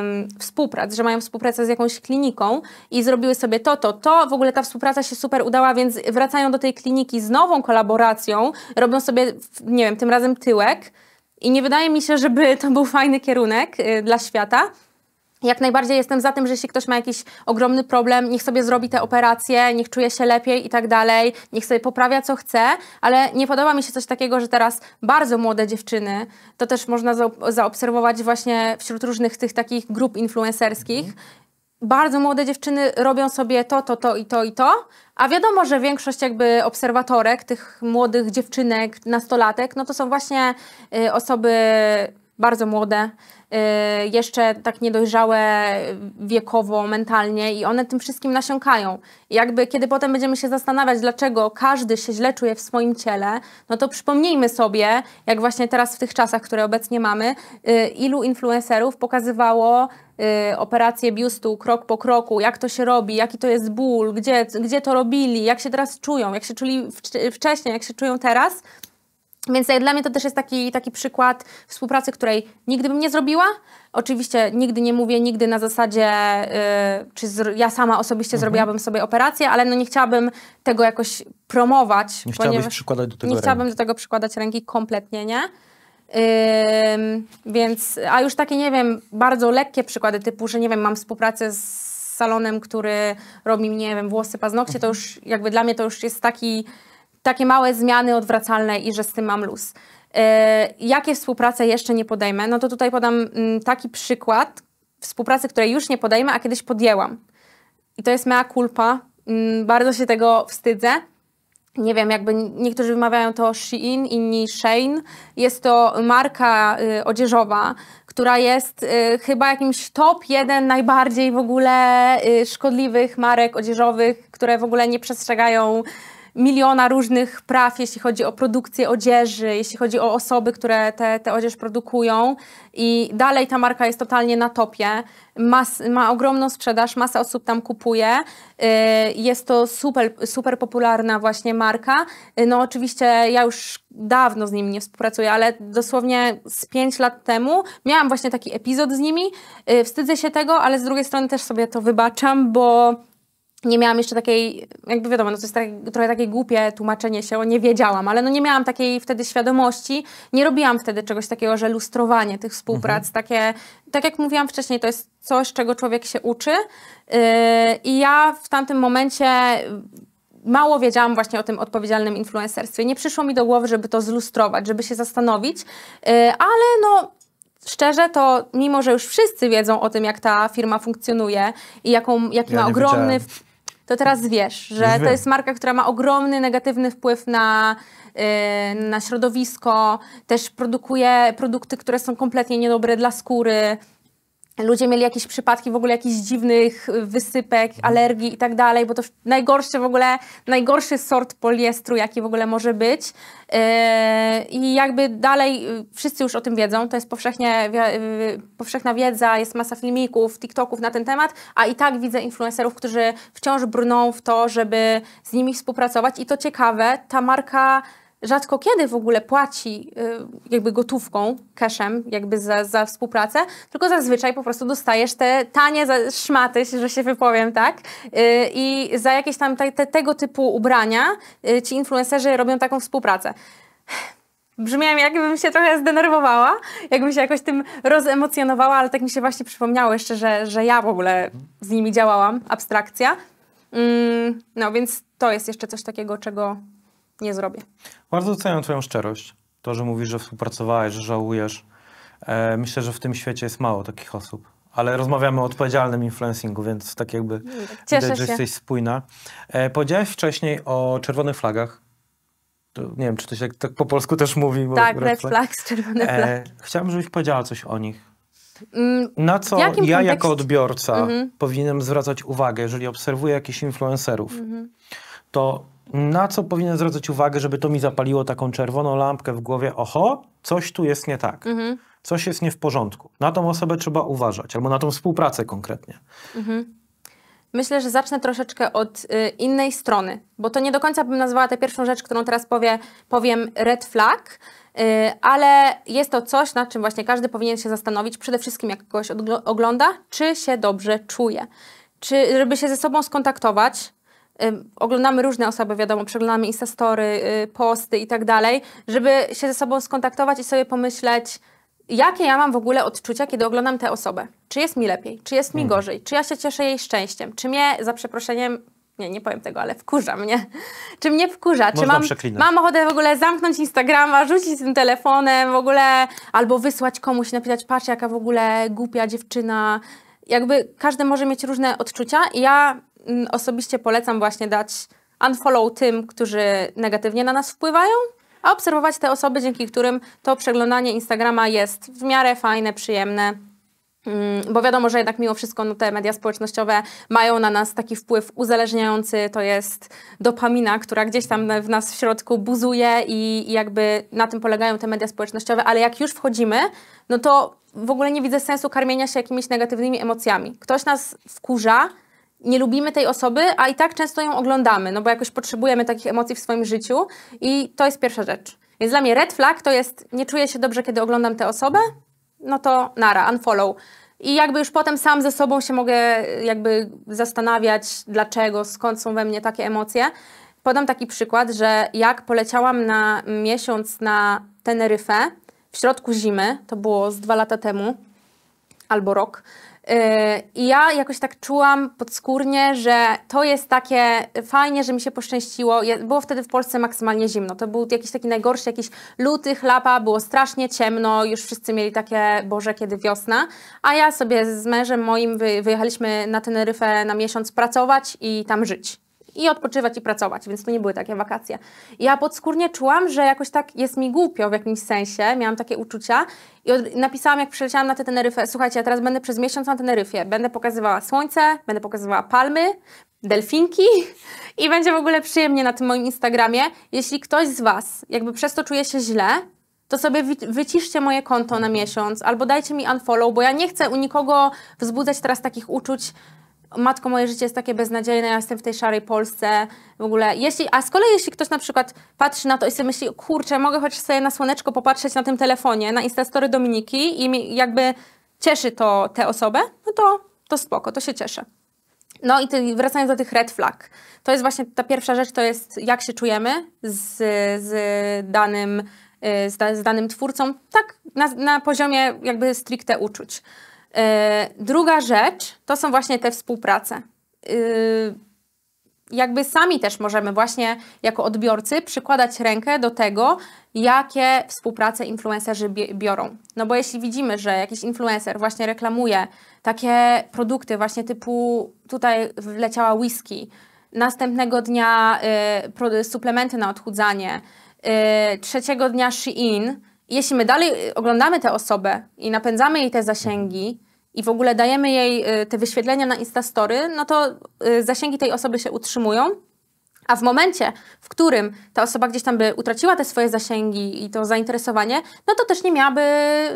ym, współprac, że mają współpracę z jakąś kliniką i zrobiły sobie to, to, to. W ogóle ta współpraca się super udała, więc wracają do tej kliniki z nową kolaboracją, robią sobie, nie wiem, tym razem tyłek. I nie wydaje mi się, żeby to był fajny kierunek y, dla świata. Jak najbardziej jestem za tym, że jeśli ktoś ma jakiś ogromny problem, niech sobie zrobi te operacje, niech czuje się lepiej i tak dalej, niech sobie poprawia co chce, ale nie podoba mi się coś takiego, że teraz bardzo młode dziewczyny, to też można zaobserwować właśnie wśród różnych tych takich grup influencerskich, bardzo młode dziewczyny robią sobie to, to, to i to i to, a wiadomo, że większość jakby obserwatorek, tych młodych dziewczynek, nastolatek, no to są właśnie y, osoby bardzo młode, Y, jeszcze tak niedojrzałe wiekowo, mentalnie i one tym wszystkim nasiąkają. I jakby kiedy potem będziemy się zastanawiać, dlaczego każdy się źle czuje w swoim ciele, no to przypomnijmy sobie, jak właśnie teraz w tych czasach, które obecnie mamy, y, ilu influencerów pokazywało y, operacje biustu krok po kroku, jak to się robi, jaki to jest ból, gdzie, gdzie to robili, jak się teraz czują, jak się czuli wcześniej, jak się czują teraz, więc dla mnie to też jest taki, taki przykład współpracy, której nigdy bym nie zrobiła. Oczywiście nigdy nie mówię, nigdy na zasadzie, yy, czy ja sama osobiście mhm. zrobiłabym sobie operację, ale no nie chciałabym tego jakoś promować. Nie przykładać do tego Nie ręki. chciałabym do tego przykładać ręki kompletnie, nie? Yy, więc, a już takie, nie wiem, bardzo lekkie przykłady typu, że nie wiem, mam współpracę z salonem, który robi mi, nie wiem, włosy, paznokcie, mhm. to już jakby dla mnie to już jest taki takie małe zmiany odwracalne i że z tym mam luz. E, jakie współprace jeszcze nie podejmę? No to tutaj podam mm, taki przykład współpracy, której już nie podejmę, a kiedyś podjęłam. I to jest mea culpa. Mm, bardzo się tego wstydzę nie wiem, jakby niektórzy wymawiają to Shein, inni Shane. Jest to marka y, odzieżowa, która jest y, chyba jakimś top jeden najbardziej w ogóle y, szkodliwych marek odzieżowych, które w ogóle nie przestrzegają miliona różnych praw, jeśli chodzi o produkcję odzieży, jeśli chodzi o osoby, które tę te, te odzież produkują i dalej ta marka jest totalnie na topie, ma, ma ogromną sprzedaż, masa osób tam kupuje, y, jest to super, super popularna właśnie marka, y, no oczywiście ja już dawno z nimi nie współpracuję, ale dosłownie z 5 lat temu miałam właśnie taki epizod z nimi, y, wstydzę się tego, ale z drugiej strony też sobie to wybaczam, bo nie miałam jeszcze takiej, jakby wiadomo, no to jest tak, trochę takie głupie tłumaczenie się, nie wiedziałam, ale no nie miałam takiej wtedy świadomości, nie robiłam wtedy czegoś takiego, że lustrowanie tych współprac, mhm. takie, tak jak mówiłam wcześniej, to jest coś, czego człowiek się uczy yy, i ja w tamtym momencie y, mało wiedziałam właśnie o tym odpowiedzialnym influencerstwie, nie przyszło mi do głowy, żeby to zlustrować, żeby się zastanowić, yy, ale no szczerze, to mimo, że już wszyscy wiedzą o tym, jak ta firma funkcjonuje i jaką, jaki ja ma ogromny, to teraz wiesz, że to jest marka, która ma ogromny negatywny wpływ na, yy, na środowisko, też produkuje produkty, które są kompletnie niedobre dla skóry ludzie mieli jakieś przypadki w ogóle jakichś dziwnych y, wysypek, mhm. alergii i tak dalej, bo to najgorszy w ogóle, najgorszy sort poliestru, jaki w ogóle może być. Y, I jakby dalej y, wszyscy już o tym wiedzą, to jest powszechnie, powszechna wiedza, jest masa filmików, TikToków na ten temat, a i tak widzę influencerów, którzy wciąż brną w to, żeby z nimi współpracować i to ciekawe, ta marka rzadko kiedy w ogóle płaci y, jakby gotówką, cashem jakby za, za współpracę, tylko zazwyczaj po prostu dostajesz te tanie szmaty, że się wypowiem, tak? Y, I za jakieś tam te, te, tego typu ubrania y, ci influencerzy robią taką współpracę. Brzmiałam, jakbym się trochę zdenerwowała, jakbym się jakoś tym rozemocjonowała, ale tak mi się właśnie przypomniało jeszcze, że, że ja w ogóle z nimi działałam, abstrakcja. Mm, no więc to jest jeszcze coś takiego, czego nie zrobię. Bardzo doceniam Twoją szczerość. To, że mówisz, że współpracowałeś, że żałujesz. E, myślę, że w tym świecie jest mało takich osób. Ale rozmawiamy o odpowiedzialnym influencingu, więc tak jakby mm, Cieszę widać, że jesteś spójna. E, powiedziałeś wcześniej o czerwonych flagach. To nie wiem, czy to się tak po polsku też mówi. tak, red flag. Tak. flags, czerwone e, flagi. E, chciałbym, żebyś powiedziała coś o nich. Mm, Na co ja kontekście? jako odbiorca mhm. powinienem zwracać uwagę, jeżeli obserwuję jakichś influencerów, mhm. to na co powinien zwracać uwagę, żeby to mi zapaliło taką czerwoną lampkę w głowie, oho, coś tu jest nie tak. Mhm. Coś jest nie w porządku. Na tą osobę trzeba uważać, albo na tą współpracę konkretnie. Mhm. Myślę, że zacznę troszeczkę od y, innej strony, bo to nie do końca bym nazwała tę pierwszą rzecz, którą teraz powie, powiem red flag, y, ale jest to coś, nad czym właśnie każdy powinien się zastanowić, przede wszystkim jak kogoś ogląda, czy się dobrze czuje. Czy, żeby się ze sobą skontaktować, oglądamy różne osoby, wiadomo, przeglądamy instastory, y, posty i tak dalej, żeby się ze sobą skontaktować i sobie pomyśleć, jakie ja mam w ogóle odczucia, kiedy oglądam tę osobę. Czy jest mi lepiej, czy jest mi mhm. gorzej, czy ja się cieszę jej szczęściem, czy mnie, za przeproszeniem, nie, nie powiem tego, ale wkurza mnie. Czy mnie wkurza? Można czy mam, mam ochotę w ogóle zamknąć Instagrama, rzucić tym telefonem w ogóle, albo wysłać komuś i napisać, patrz jaka w ogóle głupia dziewczyna. Jakby każdy może mieć różne odczucia i ja Mm, osobiście polecam właśnie dać unfollow tym, którzy negatywnie na nas wpływają, a obserwować te osoby, dzięki którym to przeglądanie Instagrama jest w miarę fajne, przyjemne. Mm, bo wiadomo, że jednak mimo wszystko no, te media społecznościowe mają na nas taki wpływ uzależniający, to jest dopamina, która gdzieś tam w nas w środku buzuje i, i jakby na tym polegają te media społecznościowe, ale jak już wchodzimy, no to w ogóle nie widzę sensu karmienia się jakimiś negatywnymi emocjami. Ktoś nas wkurza, nie lubimy tej osoby, a i tak często ją oglądamy, no bo jakoś potrzebujemy takich emocji w swoim życiu i to jest pierwsza rzecz. Więc dla mnie red flag to jest, nie czuję się dobrze, kiedy oglądam tę osobę, no to nara, unfollow. I jakby już potem sam ze sobą się mogę jakby zastanawiać, dlaczego, skąd są we mnie takie emocje. Podam taki przykład, że jak poleciałam na miesiąc na Teneryfę w środku zimy, to było z dwa lata temu albo rok, i ja jakoś tak czułam podskórnie, że to jest takie fajnie, że mi się poszczęściło. Było wtedy w Polsce maksymalnie zimno. To był jakiś taki najgorszy, jakiś luty, chlapa, było strasznie ciemno, już wszyscy mieli takie Boże, kiedy wiosna. A ja sobie z mężem moim wyjechaliśmy na Teneryfę na miesiąc pracować i tam żyć i odpoczywać i pracować, więc to nie były takie wakacje. Ja podskórnie czułam, że jakoś tak jest mi głupio w jakimś sensie, miałam takie uczucia i od, napisałam, jak przyleciałam na tę Teneryfę, słuchajcie, ja teraz będę przez miesiąc na Teneryfie, będę pokazywała słońce, będę pokazywała palmy, delfinki i będzie w ogóle przyjemnie na tym moim Instagramie. Jeśli ktoś z Was jakby przez to czuje się źle, to sobie wyciszcie moje konto na miesiąc albo dajcie mi unfollow, bo ja nie chcę u nikogo wzbudzać teraz takich uczuć, matko, moje życie jest takie beznadziejne, ja jestem w tej szarej Polsce, w ogóle, jeśli, a z kolei jeśli ktoś na przykład patrzy na to i sobie myśli, kurczę, mogę chociaż sobie na słoneczko popatrzeć na tym telefonie, na Instastory Dominiki i jakby cieszy to tę osobę, no to, to spoko, to się cieszę. No i ty, wracając do tych red flag, to jest właśnie ta pierwsza rzecz, to jest jak się czujemy z, z, danym, y, z, da, z danym twórcą, tak na, na poziomie jakby stricte uczuć. E, druga rzecz to są właśnie te współprace. Y, jakby sami też możemy właśnie jako odbiorcy przykładać rękę do tego, jakie współprace influencerzy biorą. No bo jeśli widzimy, że jakiś influencer właśnie reklamuje takie produkty właśnie typu tutaj wleciała whisky, następnego dnia y, suplementy na odchudzanie, y, trzeciego dnia Shein, jeśli my dalej y, oglądamy tę osobę i napędzamy jej te zasięgi i w ogóle dajemy jej y, te wyświetlenia na Instastory, no to y, zasięgi tej osoby się utrzymują. A w momencie, w którym ta osoba gdzieś tam by utraciła te swoje zasięgi i to zainteresowanie, no to też nie miałaby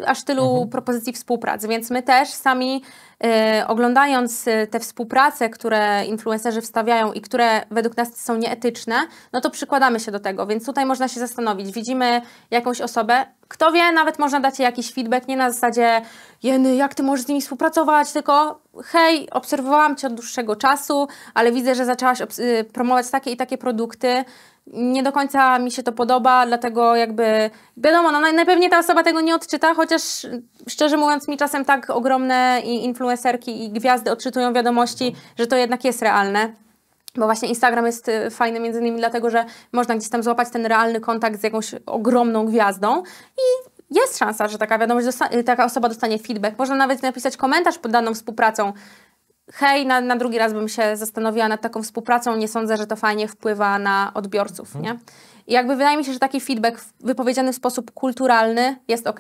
aż tylu mhm. propozycji współpracy. Więc my też sami E, oglądając e, te współprace, które influencerzy wstawiają i które według nas są nieetyczne, no to przykładamy się do tego. Więc tutaj można się zastanowić. Widzimy jakąś osobę, kto wie, nawet można dać jej jakiś feedback, nie na zasadzie Jeny, jak ty możesz z nimi współpracować, tylko hej, obserwowałam cię od dłuższego czasu, ale widzę, że zaczęłaś y, promować takie i takie produkty, nie do końca mi się to podoba, dlatego jakby wiadomo, no, najpewniej ta osoba tego nie odczyta, chociaż szczerze mówiąc mi czasem tak ogromne i influencerki i gwiazdy odczytują wiadomości, że to jednak jest realne. Bo właśnie Instagram jest y, fajny między innymi dlatego, że można gdzieś tam złapać ten realny kontakt z jakąś ogromną gwiazdą i jest szansa, że taka wiadomość, taka osoba dostanie feedback. Można nawet napisać komentarz pod daną współpracą, hej, na, na, drugi raz bym się zastanowiła nad taką współpracą, nie sądzę, że to fajnie wpływa na odbiorców, mhm. nie? I jakby wydaje mi się, że taki feedback wypowiedziany w sposób kulturalny jest ok.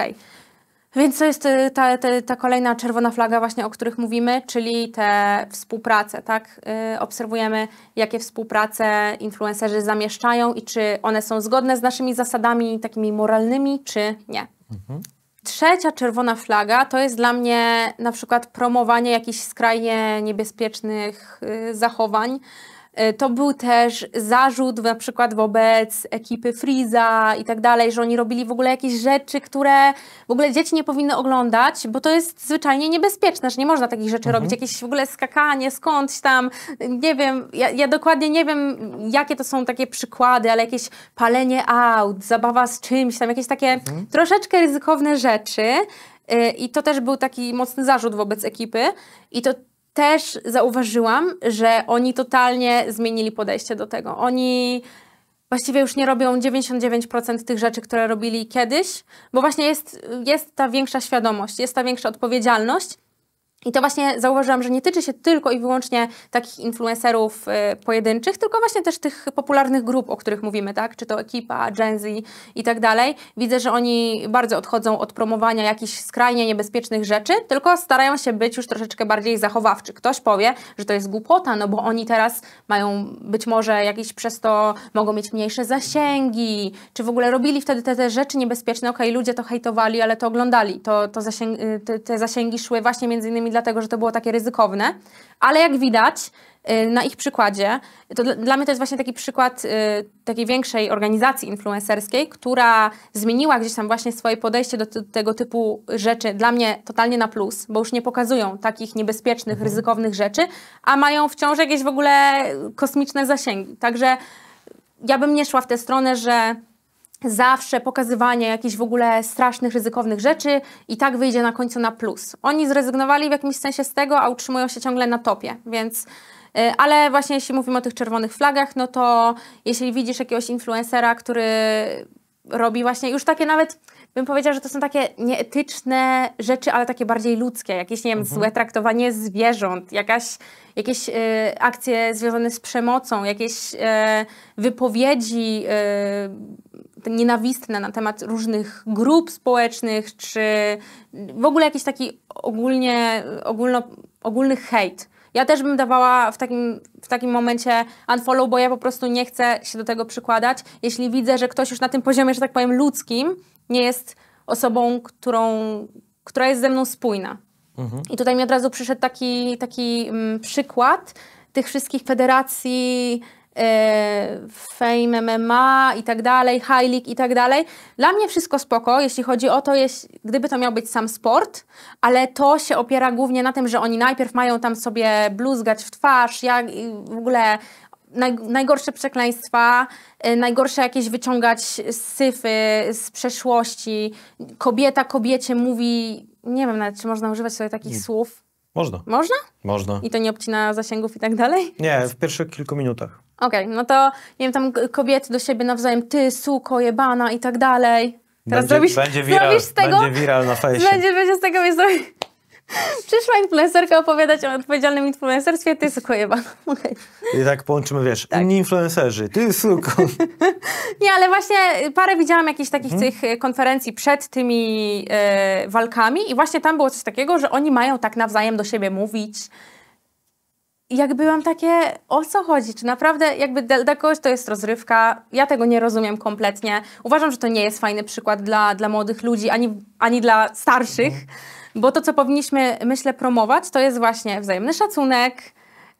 Więc to jest y, ta, ta, ta kolejna czerwona flaga właśnie, o których mówimy, czyli te współprace, tak? Y, obserwujemy, jakie współprace influencerzy zamieszczają i czy one są zgodne z naszymi zasadami takimi moralnymi, czy nie. Mhm. Trzecia czerwona flaga to jest dla mnie na przykład promowanie jakichś skrajnie niebezpiecznych y, zachowań, E, to był też zarzut na przykład wobec ekipy Freeza i tak dalej, że oni robili w ogóle jakieś rzeczy, które w ogóle dzieci nie powinny oglądać, bo to jest zwyczajnie niebezpieczne, że nie można takich rzeczy mhm. robić. Jakieś w ogóle skakanie skądś tam, nie wiem, ja, ja, dokładnie nie wiem, jakie to są takie przykłady, ale jakieś palenie aut, zabawa z czymś tam, jakieś takie mhm. troszeczkę ryzykowne rzeczy. E, I to też był taki mocny zarzut wobec ekipy. I to też zauważyłam, że oni totalnie zmienili podejście do tego. Oni właściwie już nie robią 99% tych rzeczy, które robili kiedyś, bo właśnie jest, jest ta większa świadomość, jest ta większa odpowiedzialność. I to właśnie zauważyłam, że nie tyczy się tylko i wyłącznie takich influencerów y, pojedynczych, tylko właśnie też tych popularnych grup, o których mówimy, tak? Czy to ekipa, Gen Z i tak dalej. Widzę, że oni bardzo odchodzą od promowania jakichś skrajnie niebezpiecznych rzeczy, tylko starają się być już troszeczkę bardziej zachowawczy. Ktoś powie, że to jest głupota, no bo oni teraz mają być może jakieś przez to mogą mieć mniejsze zasięgi, czy w ogóle robili wtedy te, te rzeczy niebezpieczne. Okej, okay, ludzie to hejtowali, ale to oglądali. To, to zasięgi, y, te, te zasięgi szły właśnie między innymi dlatego że to było takie ryzykowne, ale jak widać y, na ich przykładzie, to dla mnie to jest właśnie taki przykład y, takiej większej organizacji influencerskiej, która zmieniła gdzieś tam właśnie swoje podejście do tego typu rzeczy, dla mnie totalnie na plus, bo już nie pokazują takich niebezpiecznych, mhm. ryzykownych rzeczy, a mają wciąż jakieś w ogóle kosmiczne zasięgi. Także ja bym nie szła w tę stronę, że zawsze pokazywanie jakichś w ogóle strasznych, ryzykownych rzeczy i tak wyjdzie na końcu na plus. Oni zrezygnowali w jakimś sensie z tego, a utrzymują się ciągle na topie, więc... Y, ale właśnie jeśli mówimy o tych czerwonych flagach, no to jeśli widzisz jakiegoś influencera, który robi właśnie już takie nawet bym powiedziała, że to są takie nieetyczne rzeczy, ale takie bardziej ludzkie, jakieś, nie wiem, mhm. złe traktowanie zwierząt, jakaś, jakieś y, akcje związane z przemocą, jakieś y, wypowiedzi y, nienawistne na temat różnych grup społecznych, czy w ogóle jakiś taki ogólnie, ogólno, ogólny hejt. Ja też bym dawała w takim, w takim momencie unfollow, bo ja po prostu nie chcę się do tego przykładać. Jeśli widzę, że ktoś już na tym poziomie, że tak powiem, ludzkim, nie jest osobą, którą, która jest ze mną spójna. Mhm. I tutaj mi od razu przyszedł taki, taki mm, przykład tych wszystkich federacji, e, Fame MMA i tak dalej, High League i tak dalej. Dla mnie wszystko spoko, jeśli chodzi o to, jeśli, gdyby to miał być sam sport, ale to się opiera głównie na tym, że oni najpierw mają tam sobie bluzgać w twarz, jak w ogóle naj, najgorsze przekleństwa, y, najgorsze jakieś wyciągać syfy z przeszłości. Kobieta kobiecie mówi, nie wiem nawet, czy można używać sobie takich słów. Można. Można? Można. I to nie obcina zasięgów i tak dalej? Nie, w pierwszych kilku minutach. Okej, okay, no to nie wiem, tam kobiety do siebie nawzajem, ty, suko, jebana i tak dalej. Teraz będzie, robisz, będzie viral, zrobisz z tego. Będzie viral na fejsie. Będzie, będzie z tego, więc Przyszła influencerka opowiadać o odpowiedzialnym influencerstwie, ty suko jebana. Okay. I tak połączymy, wiesz, tak. inni influencerzy, ty suko. nie, ale właśnie parę widziałam jakichś takich mhm. tych e, konferencji przed tymi e, walkami i właśnie tam było coś takiego, że oni mają tak nawzajem do siebie mówić. jak byłam takie, o co chodzi? Czy naprawdę jakby dla kogoś to jest rozrywka? Ja tego nie rozumiem kompletnie. Uważam, że to nie jest fajny przykład dla, dla młodych ludzi, ani, ani dla starszych. Mhm. Bo to, co powinniśmy, myślę, promować, to jest właśnie wzajemny szacunek,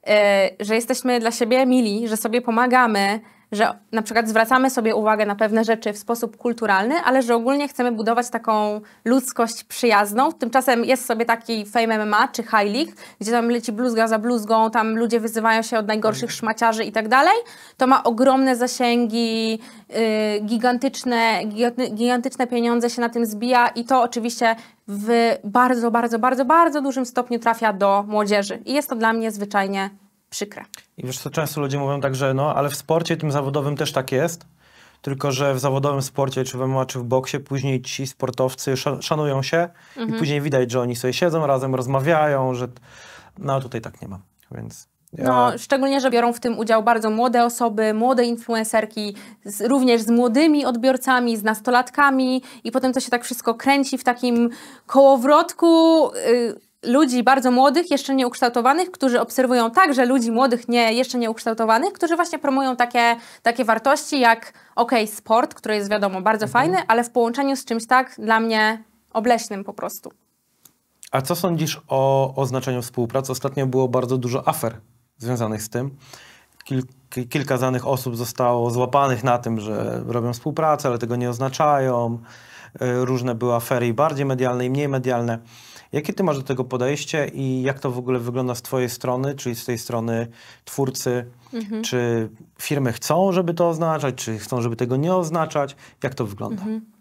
e, że jesteśmy dla siebie mili, że sobie pomagamy, że na przykład zwracamy sobie uwagę na pewne rzeczy w sposób kulturalny, ale że ogólnie chcemy budować taką ludzkość przyjazną. Tymczasem jest sobie taki Fame MMA czy High gdzie tam leci bluzga za bluzgą, tam ludzie wyzywają się od najgorszych tak. szmaciarzy i tak dalej. To ma ogromne zasięgi, y, gigantyczne, gigantyczne pieniądze się na tym zbija i to oczywiście w bardzo, bardzo, bardzo, bardzo dużym stopniu trafia do młodzieży. I jest to dla mnie zwyczajnie przykre. I wiesz co, często ludzie mówią tak, że no, ale w sporcie tym zawodowym też tak jest, tylko że w zawodowym sporcie, czy w MMA, czy w boksie, później ci sportowcy szanują się mhm. i później widać, że oni sobie siedzą razem, rozmawiają, że no tutaj tak nie ma, więc... No, ja... No, szczególnie, że biorą w tym udział bardzo młode osoby, młode influencerki, z, również z młodymi odbiorcami, z nastolatkami i potem to się tak wszystko kręci w takim kołowrotku y, ludzi bardzo młodych, jeszcze nieukształtowanych, którzy obserwują także ludzi młodych, nie, jeszcze nieukształtowanych, którzy właśnie promują takie, takie wartości jak okej, sport, który jest wiadomo bardzo mhm. fajny, ale w połączeniu z czymś tak dla mnie obleśnym po prostu. A co sądzisz o, oznaczeniu współpracy? Ostatnio było bardzo dużo afer związanych z tym. Kil kilka znanych osób zostało złapanych na tym, że robią współpracę, ale tego nie oznaczają. E, różne były afery i bardziej medialne i mniej medialne. Jakie ty masz do tego podejście i jak to w ogóle wygląda z twojej strony, czyli z tej strony twórcy? Mhm. Czy firmy chcą, żeby to oznaczać, czy chcą, żeby tego nie oznaczać? Jak to wygląda? Mhm.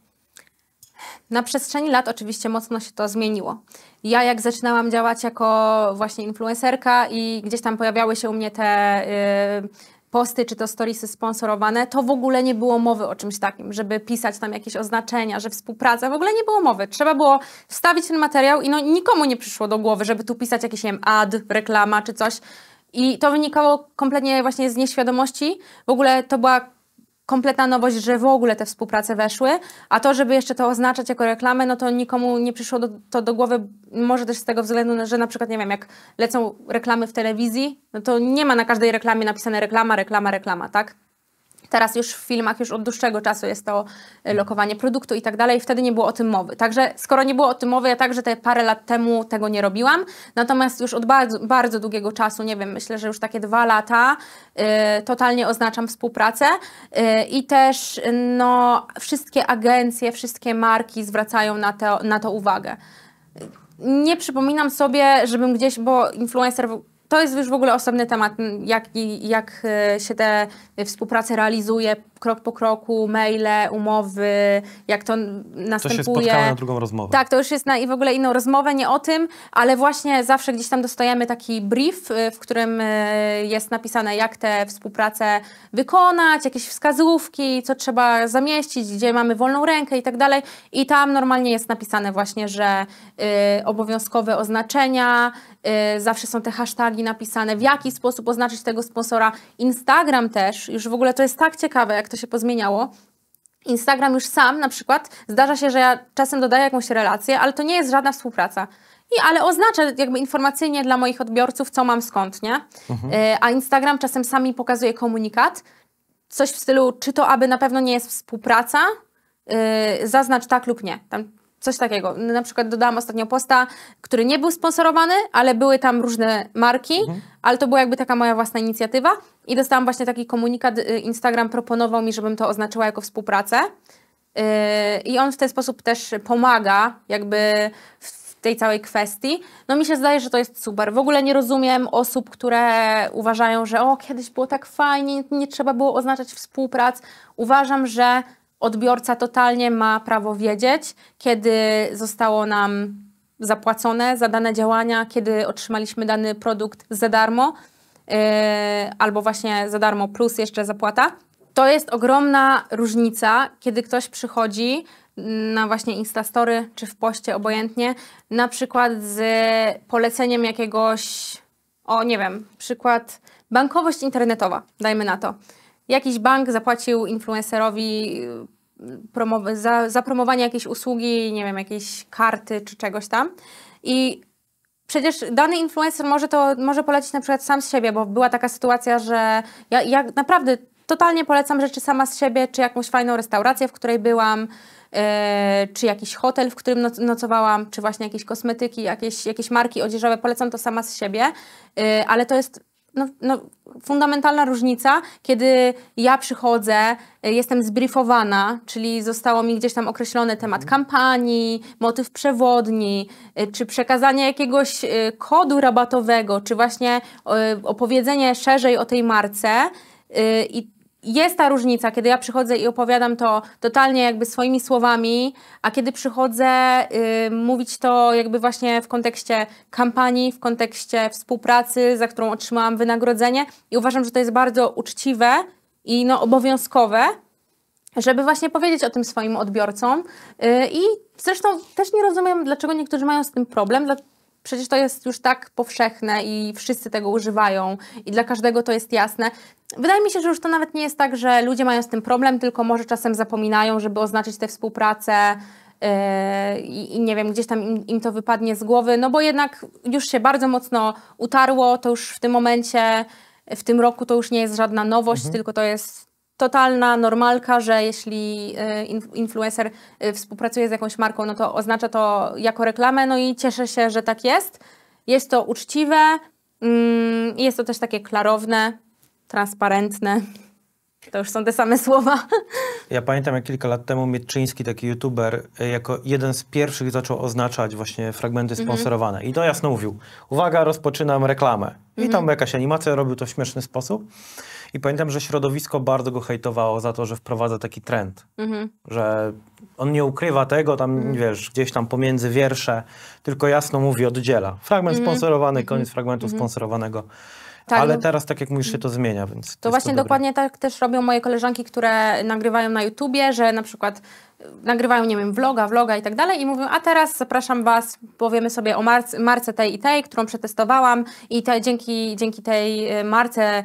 Na przestrzeni lat oczywiście mocno się to zmieniło. Ja jak zaczynałam działać jako właśnie influencerka i gdzieś tam pojawiały się u mnie te y, posty czy to storiesy sponsorowane, to w ogóle nie było mowy o czymś takim, żeby pisać tam jakieś oznaczenia, że współpraca, w ogóle nie było mowy. Trzeba było wstawić ten materiał i no, nikomu nie przyszło do głowy, żeby tu pisać jakiś, nie wiem, ad, reklama czy coś. I to wynikało kompletnie właśnie z nieświadomości. W ogóle to była kompletna nowość, że w ogóle te współprace weszły, a to, żeby jeszcze to oznaczać jako reklamę, no to nikomu nie przyszło do, to do głowy, może też z tego względu, że na przykład, nie wiem, jak lecą reklamy w telewizji, no to nie ma na każdej reklamie napisane reklama, reklama, reklama, tak? Teraz już w filmach już od dłuższego czasu jest to y, lokowanie produktu i tak dalej. Wtedy nie było o tym mowy. Także skoro nie było o tym mowy, ja także te parę lat temu tego nie robiłam. Natomiast już od bardzo, bardzo długiego czasu, nie wiem, myślę, że już takie dwa lata, y, totalnie oznaczam współpracę y, i też no, wszystkie agencje, wszystkie marki zwracają na, to na to uwagę nie przypominam sobie, żebym gdzieś, bo influencer to jest już w ogóle osobny temat, jak, jak e, się te współprace realizuje krok po kroku, maile, umowy, jak to następuje. To się spotkamy na drugą rozmowę. Tak, to już jest na i w ogóle inną rozmowę, nie o tym, ale właśnie zawsze gdzieś tam dostajemy taki brief, y, w którym y, jest napisane, jak tę współpracę wykonać, jakieś wskazówki, co trzeba zamieścić, gdzie mamy wolną rękę i tak dalej. I tam normalnie jest napisane właśnie, że y, obowiązkowe oznaczenia, y, zawsze są te hasztagi napisane, w jaki sposób oznaczyć tego sponsora. Instagram też, już w ogóle to jest tak ciekawe, jak to się pozmieniało. Instagram już sam na przykład, zdarza się, że ja czasem dodaję jakąś relację, ale to nie jest żadna współpraca. I, ale oznacza jakby informacyjnie dla moich odbiorców, co mam skąd, nie? Mhm. E, a Instagram czasem sami pokazuje komunikat, coś w stylu, czy to aby na pewno nie jest współpraca, e, zaznacz tak lub nie. Tam Coś takiego. Na przykład dodałam ostatnio posta, który nie był sponsorowany, ale były tam różne marki, mhm. ale to była jakby taka moja własna inicjatywa i dostałam właśnie taki komunikat. Y, Instagram proponował mi, żebym to oznaczyła jako współpracę. Y, I on w ten sposób też pomaga, jakby w tej całej kwestii. No mi się zdaje, że to jest super. W ogóle nie rozumiem osób, które uważają, że o, kiedyś było tak fajnie, nie trzeba było oznaczać współprac. Uważam, że odbiorca totalnie ma prawo wiedzieć, kiedy zostało nam zapłacone za dane działania, kiedy otrzymaliśmy dany produkt za darmo, e, albo właśnie za darmo plus jeszcze zapłata. To jest ogromna różnica, kiedy ktoś przychodzi na właśnie Instastory czy w poście, obojętnie, na przykład z poleceniem jakiegoś, o nie wiem, przykład bankowość internetowa, dajmy na to Jakiś bank zapłacił influencerowi y, za, za promowanie jakiejś usługi, nie wiem, jakiejś karty czy czegoś tam. I przecież dany influencer może to może polecić na przykład sam z siebie, bo była taka sytuacja, że ja, ja naprawdę totalnie polecam rzeczy sama z siebie, czy jakąś fajną restaurację, w której byłam, yy, czy jakiś hotel, w którym nocowałam, czy właśnie jakieś kosmetyki, jakieś, jakieś marki odzieżowe, polecam to sama z siebie, yy, ale to jest no, no, fundamentalna różnica, kiedy ja przychodzę, y, jestem zbriefowana, czyli zostało mi gdzieś tam określony temat mhm. kampanii, motyw przewodni, y, czy przekazanie jakiegoś y, kodu rabatowego, czy właśnie opowiedzenie szerzej o tej marce. I jest ta różnica, kiedy ja przychodzę i opowiadam to totalnie jakby swoimi słowami, a kiedy przychodzę y, mówić to jakby właśnie w kontekście kampanii, w kontekście współpracy, za którą otrzymałam wynagrodzenie i uważam, że to jest bardzo uczciwe i no obowiązkowe, żeby właśnie powiedzieć o tym swoim odbiorcom. Y, I zresztą też nie rozumiem, dlaczego niektórzy mają z tym problem, Przecież to jest już tak powszechne i wszyscy tego używają i dla każdego to jest jasne. Wydaje mi się, że już to nawet nie jest tak, że ludzie mają z tym problem, tylko może czasem zapominają, żeby oznaczyć tę współpracę yy, i, i nie wiem, gdzieś tam im, im, to wypadnie z głowy, no bo jednak już się bardzo mocno utarło, to już w tym momencie, w tym roku to już nie jest żadna nowość, mhm. tylko to jest totalna normalka, że jeśli y, influencer y, współpracuje z jakąś marką, no to oznacza to jako reklamę, no i cieszę się, że tak jest. Jest to uczciwe, mm, jest to też takie klarowne, transparentne. To już są te same słowa. Ja pamiętam, jak kilka lat temu Mietczyński, taki youtuber, y, jako jeden z pierwszych zaczął oznaczać właśnie fragmenty mhm. sponsorowane. Mm -hmm. I to jasno mówił, uwaga, rozpoczynam reklamę. Mm -hmm. I tam mhm. jakaś animacja robił to w śmieszny sposób. I pamiętam, że środowisko bardzo go hejtowało za to, że wprowadza taki trend, mhm. że on nie ukrywa tego tam, mhm. wiesz, gdzieś tam pomiędzy wiersze, tylko jasno mówi, oddziela. Fragment mhm. sponsorowany, koniec mhm. fragmentu mhm. sponsorowanego. Tak, Ale no. teraz, tak jak mówisz, się to zmienia, więc. To, to właśnie to dokładnie tak też robią moje koleżanki, które nagrywają na YouTubie, że na przykład nagrywają, nie wiem, vloga, vloga i tak dalej i mówią, a teraz zapraszam Was, powiemy sobie o marce, marce tej i tej, którą przetestowałam i te, dzięki, dzięki tej y, marce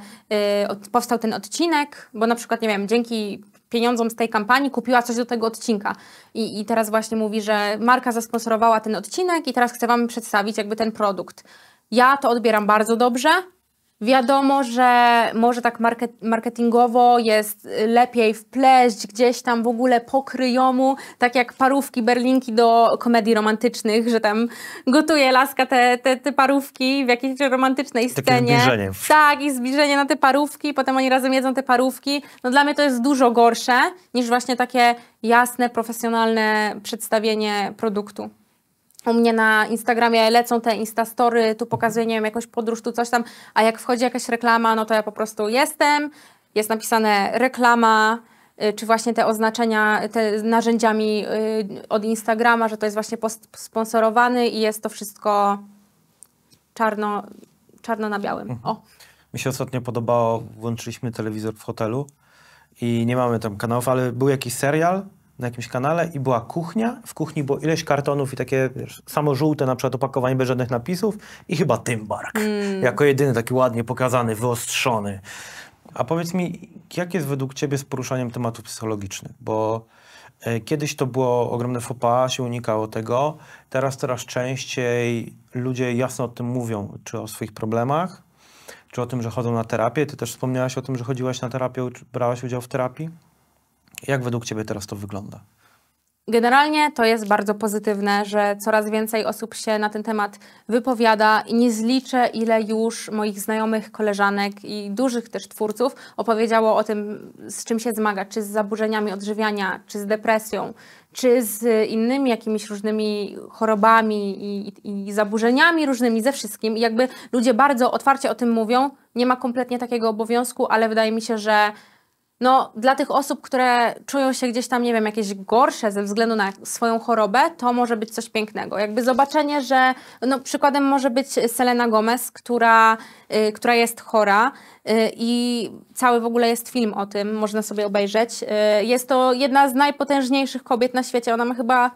y, powstał ten odcinek, bo na przykład, nie wiem, dzięki pieniądzom z tej kampanii kupiła coś do tego odcinka. I, I, teraz właśnie mówi, że marka zasponsorowała ten odcinek i teraz chcę Wam przedstawić jakby ten produkt. Ja to odbieram bardzo dobrze, Wiadomo, że może tak market, marketingowo jest lepiej wpleść gdzieś tam w ogóle pokryjomu, tak jak parówki, berlinki do komedii romantycznych, że tam gotuje laska te, te, te parówki w jakiejś romantycznej Takie scenie. Zbliżenie. Tak, i zbliżenie na te parówki, potem oni razem jedzą te parówki. No dla mnie to jest dużo gorsze niż właśnie takie jasne, profesjonalne przedstawienie produktu u mnie na Instagramie lecą te Instastory, tu pokazuję, nie wiem, jakąś podróż, tu coś tam, a jak wchodzi jakaś reklama, no to ja po prostu jestem, jest napisane reklama, y, czy właśnie te oznaczenia te narzędziami y, od Instagrama, że to jest właśnie post sponsorowany i jest to wszystko czarno, czarno na białym. Mhm. O. Mi się ostatnio podobało, włączyliśmy telewizor w hotelu i nie mamy tam kanałów, ale był jakiś serial, na jakimś kanale i była kuchnia, w kuchni było ileś kartonów i takie wiesz, samo żółte na przykład opakowanie bez żadnych napisów i chyba Tymbark, mm. jako jedyny taki ładnie pokazany, wyostrzony. A powiedz mi, jak jest według ciebie z poruszaniem tematów psychologicznych? Bo e, kiedyś to było ogromne fopa, się unikało tego. Teraz coraz częściej ludzie jasno o tym mówią, czy o swoich problemach, czy o tym, że chodzą na terapię. Ty też wspomniałaś o tym, że chodziłaś na terapię, brałaś udział w terapii. Jak według Ciebie teraz to wygląda? Generalnie to jest bardzo pozytywne, że coraz więcej osób się na ten temat wypowiada i nie zliczę, ile już moich znajomych, koleżanek i dużych też twórców opowiedziało o tym, z czym się zmaga, czy z zaburzeniami odżywiania, czy z depresją, czy z innymi jakimiś różnymi chorobami i, i, i zaburzeniami różnymi, ze wszystkim. I jakby ludzie bardzo otwarcie o tym mówią, nie ma kompletnie takiego obowiązku, ale wydaje mi się, że no, dla tych osób, które czują się gdzieś tam, nie wiem, jakieś gorsze ze względu na swoją chorobę, to może być coś pięknego. Jakby zobaczenie, że no, przykładem może być Selena Gomez, która, y, która jest chora y, i cały w ogóle jest film o tym, można sobie obejrzeć. Y, jest to jedna z najpotężniejszych kobiet na świecie. Ona ma chyba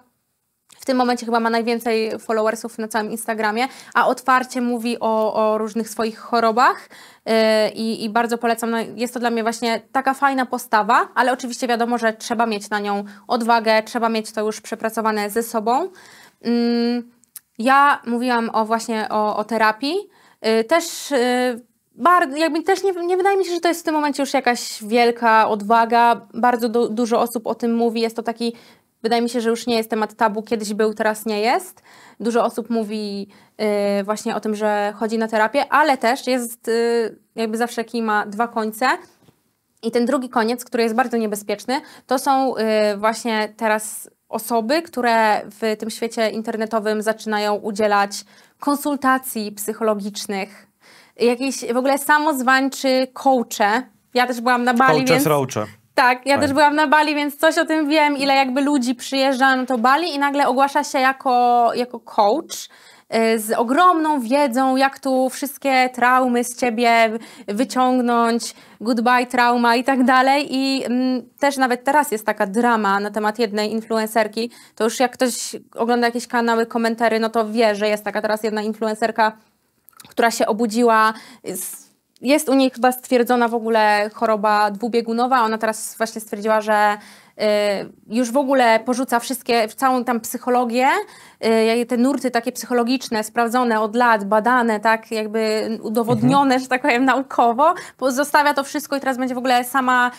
w tym momencie chyba ma najwięcej followersów na całym Instagramie, a otwarcie mówi o, o różnych swoich chorobach yy, i bardzo polecam. No, jest to dla mnie właśnie taka fajna postawa, ale oczywiście wiadomo, że trzeba mieć na nią odwagę, trzeba mieć to już przepracowane ze sobą. Yy, ja mówiłam o właśnie o, o terapii. Yy, też y, bardzo, jakby też nie, nie, wydaje mi się, że to jest w tym momencie już jakaś wielka odwaga. Bardzo dużo osób o tym mówi. Jest to taki Wydaje mi się, że już nie jest temat tabu, kiedyś był, teraz nie jest. Dużo osób mówi yy, właśnie o tym, że chodzi na terapię, ale też jest yy, jakby zawsze kij ma dwa końce. I ten drugi koniec, który jest bardzo niebezpieczny, to są yy, właśnie teraz osoby, które w tym świecie internetowym zaczynają udzielać konsultacji psychologicznych, jakieś w ogóle samozwańczy coache. Ja też byłam na Bali, coaches, więc... Roache. Tak, ja Fajne. też byłam na Bali, więc coś o tym wiem, ile jakby ludzi przyjeżdża na to Bali i nagle ogłasza się jako, jako coach y, z ogromną wiedzą, jak tu wszystkie traumy z ciebie wyciągnąć, goodbye trauma i tak dalej. I mm, też nawet teraz jest taka drama na temat jednej influencerki. To już jak ktoś ogląda jakieś kanały, komentary, no to wie, że jest taka teraz jedna influencerka, która się obudziła z jest u niej chyba stwierdzona w ogóle choroba dwubiegunowa. Ona teraz właśnie stwierdziła, że y, już w ogóle porzuca wszystkie, całą tam psychologię Y, te nurty takie psychologiczne, sprawdzone od lat, badane, tak jakby udowodnione, mhm. że tak powiem, naukowo, zostawia to wszystko i teraz będzie w ogóle sama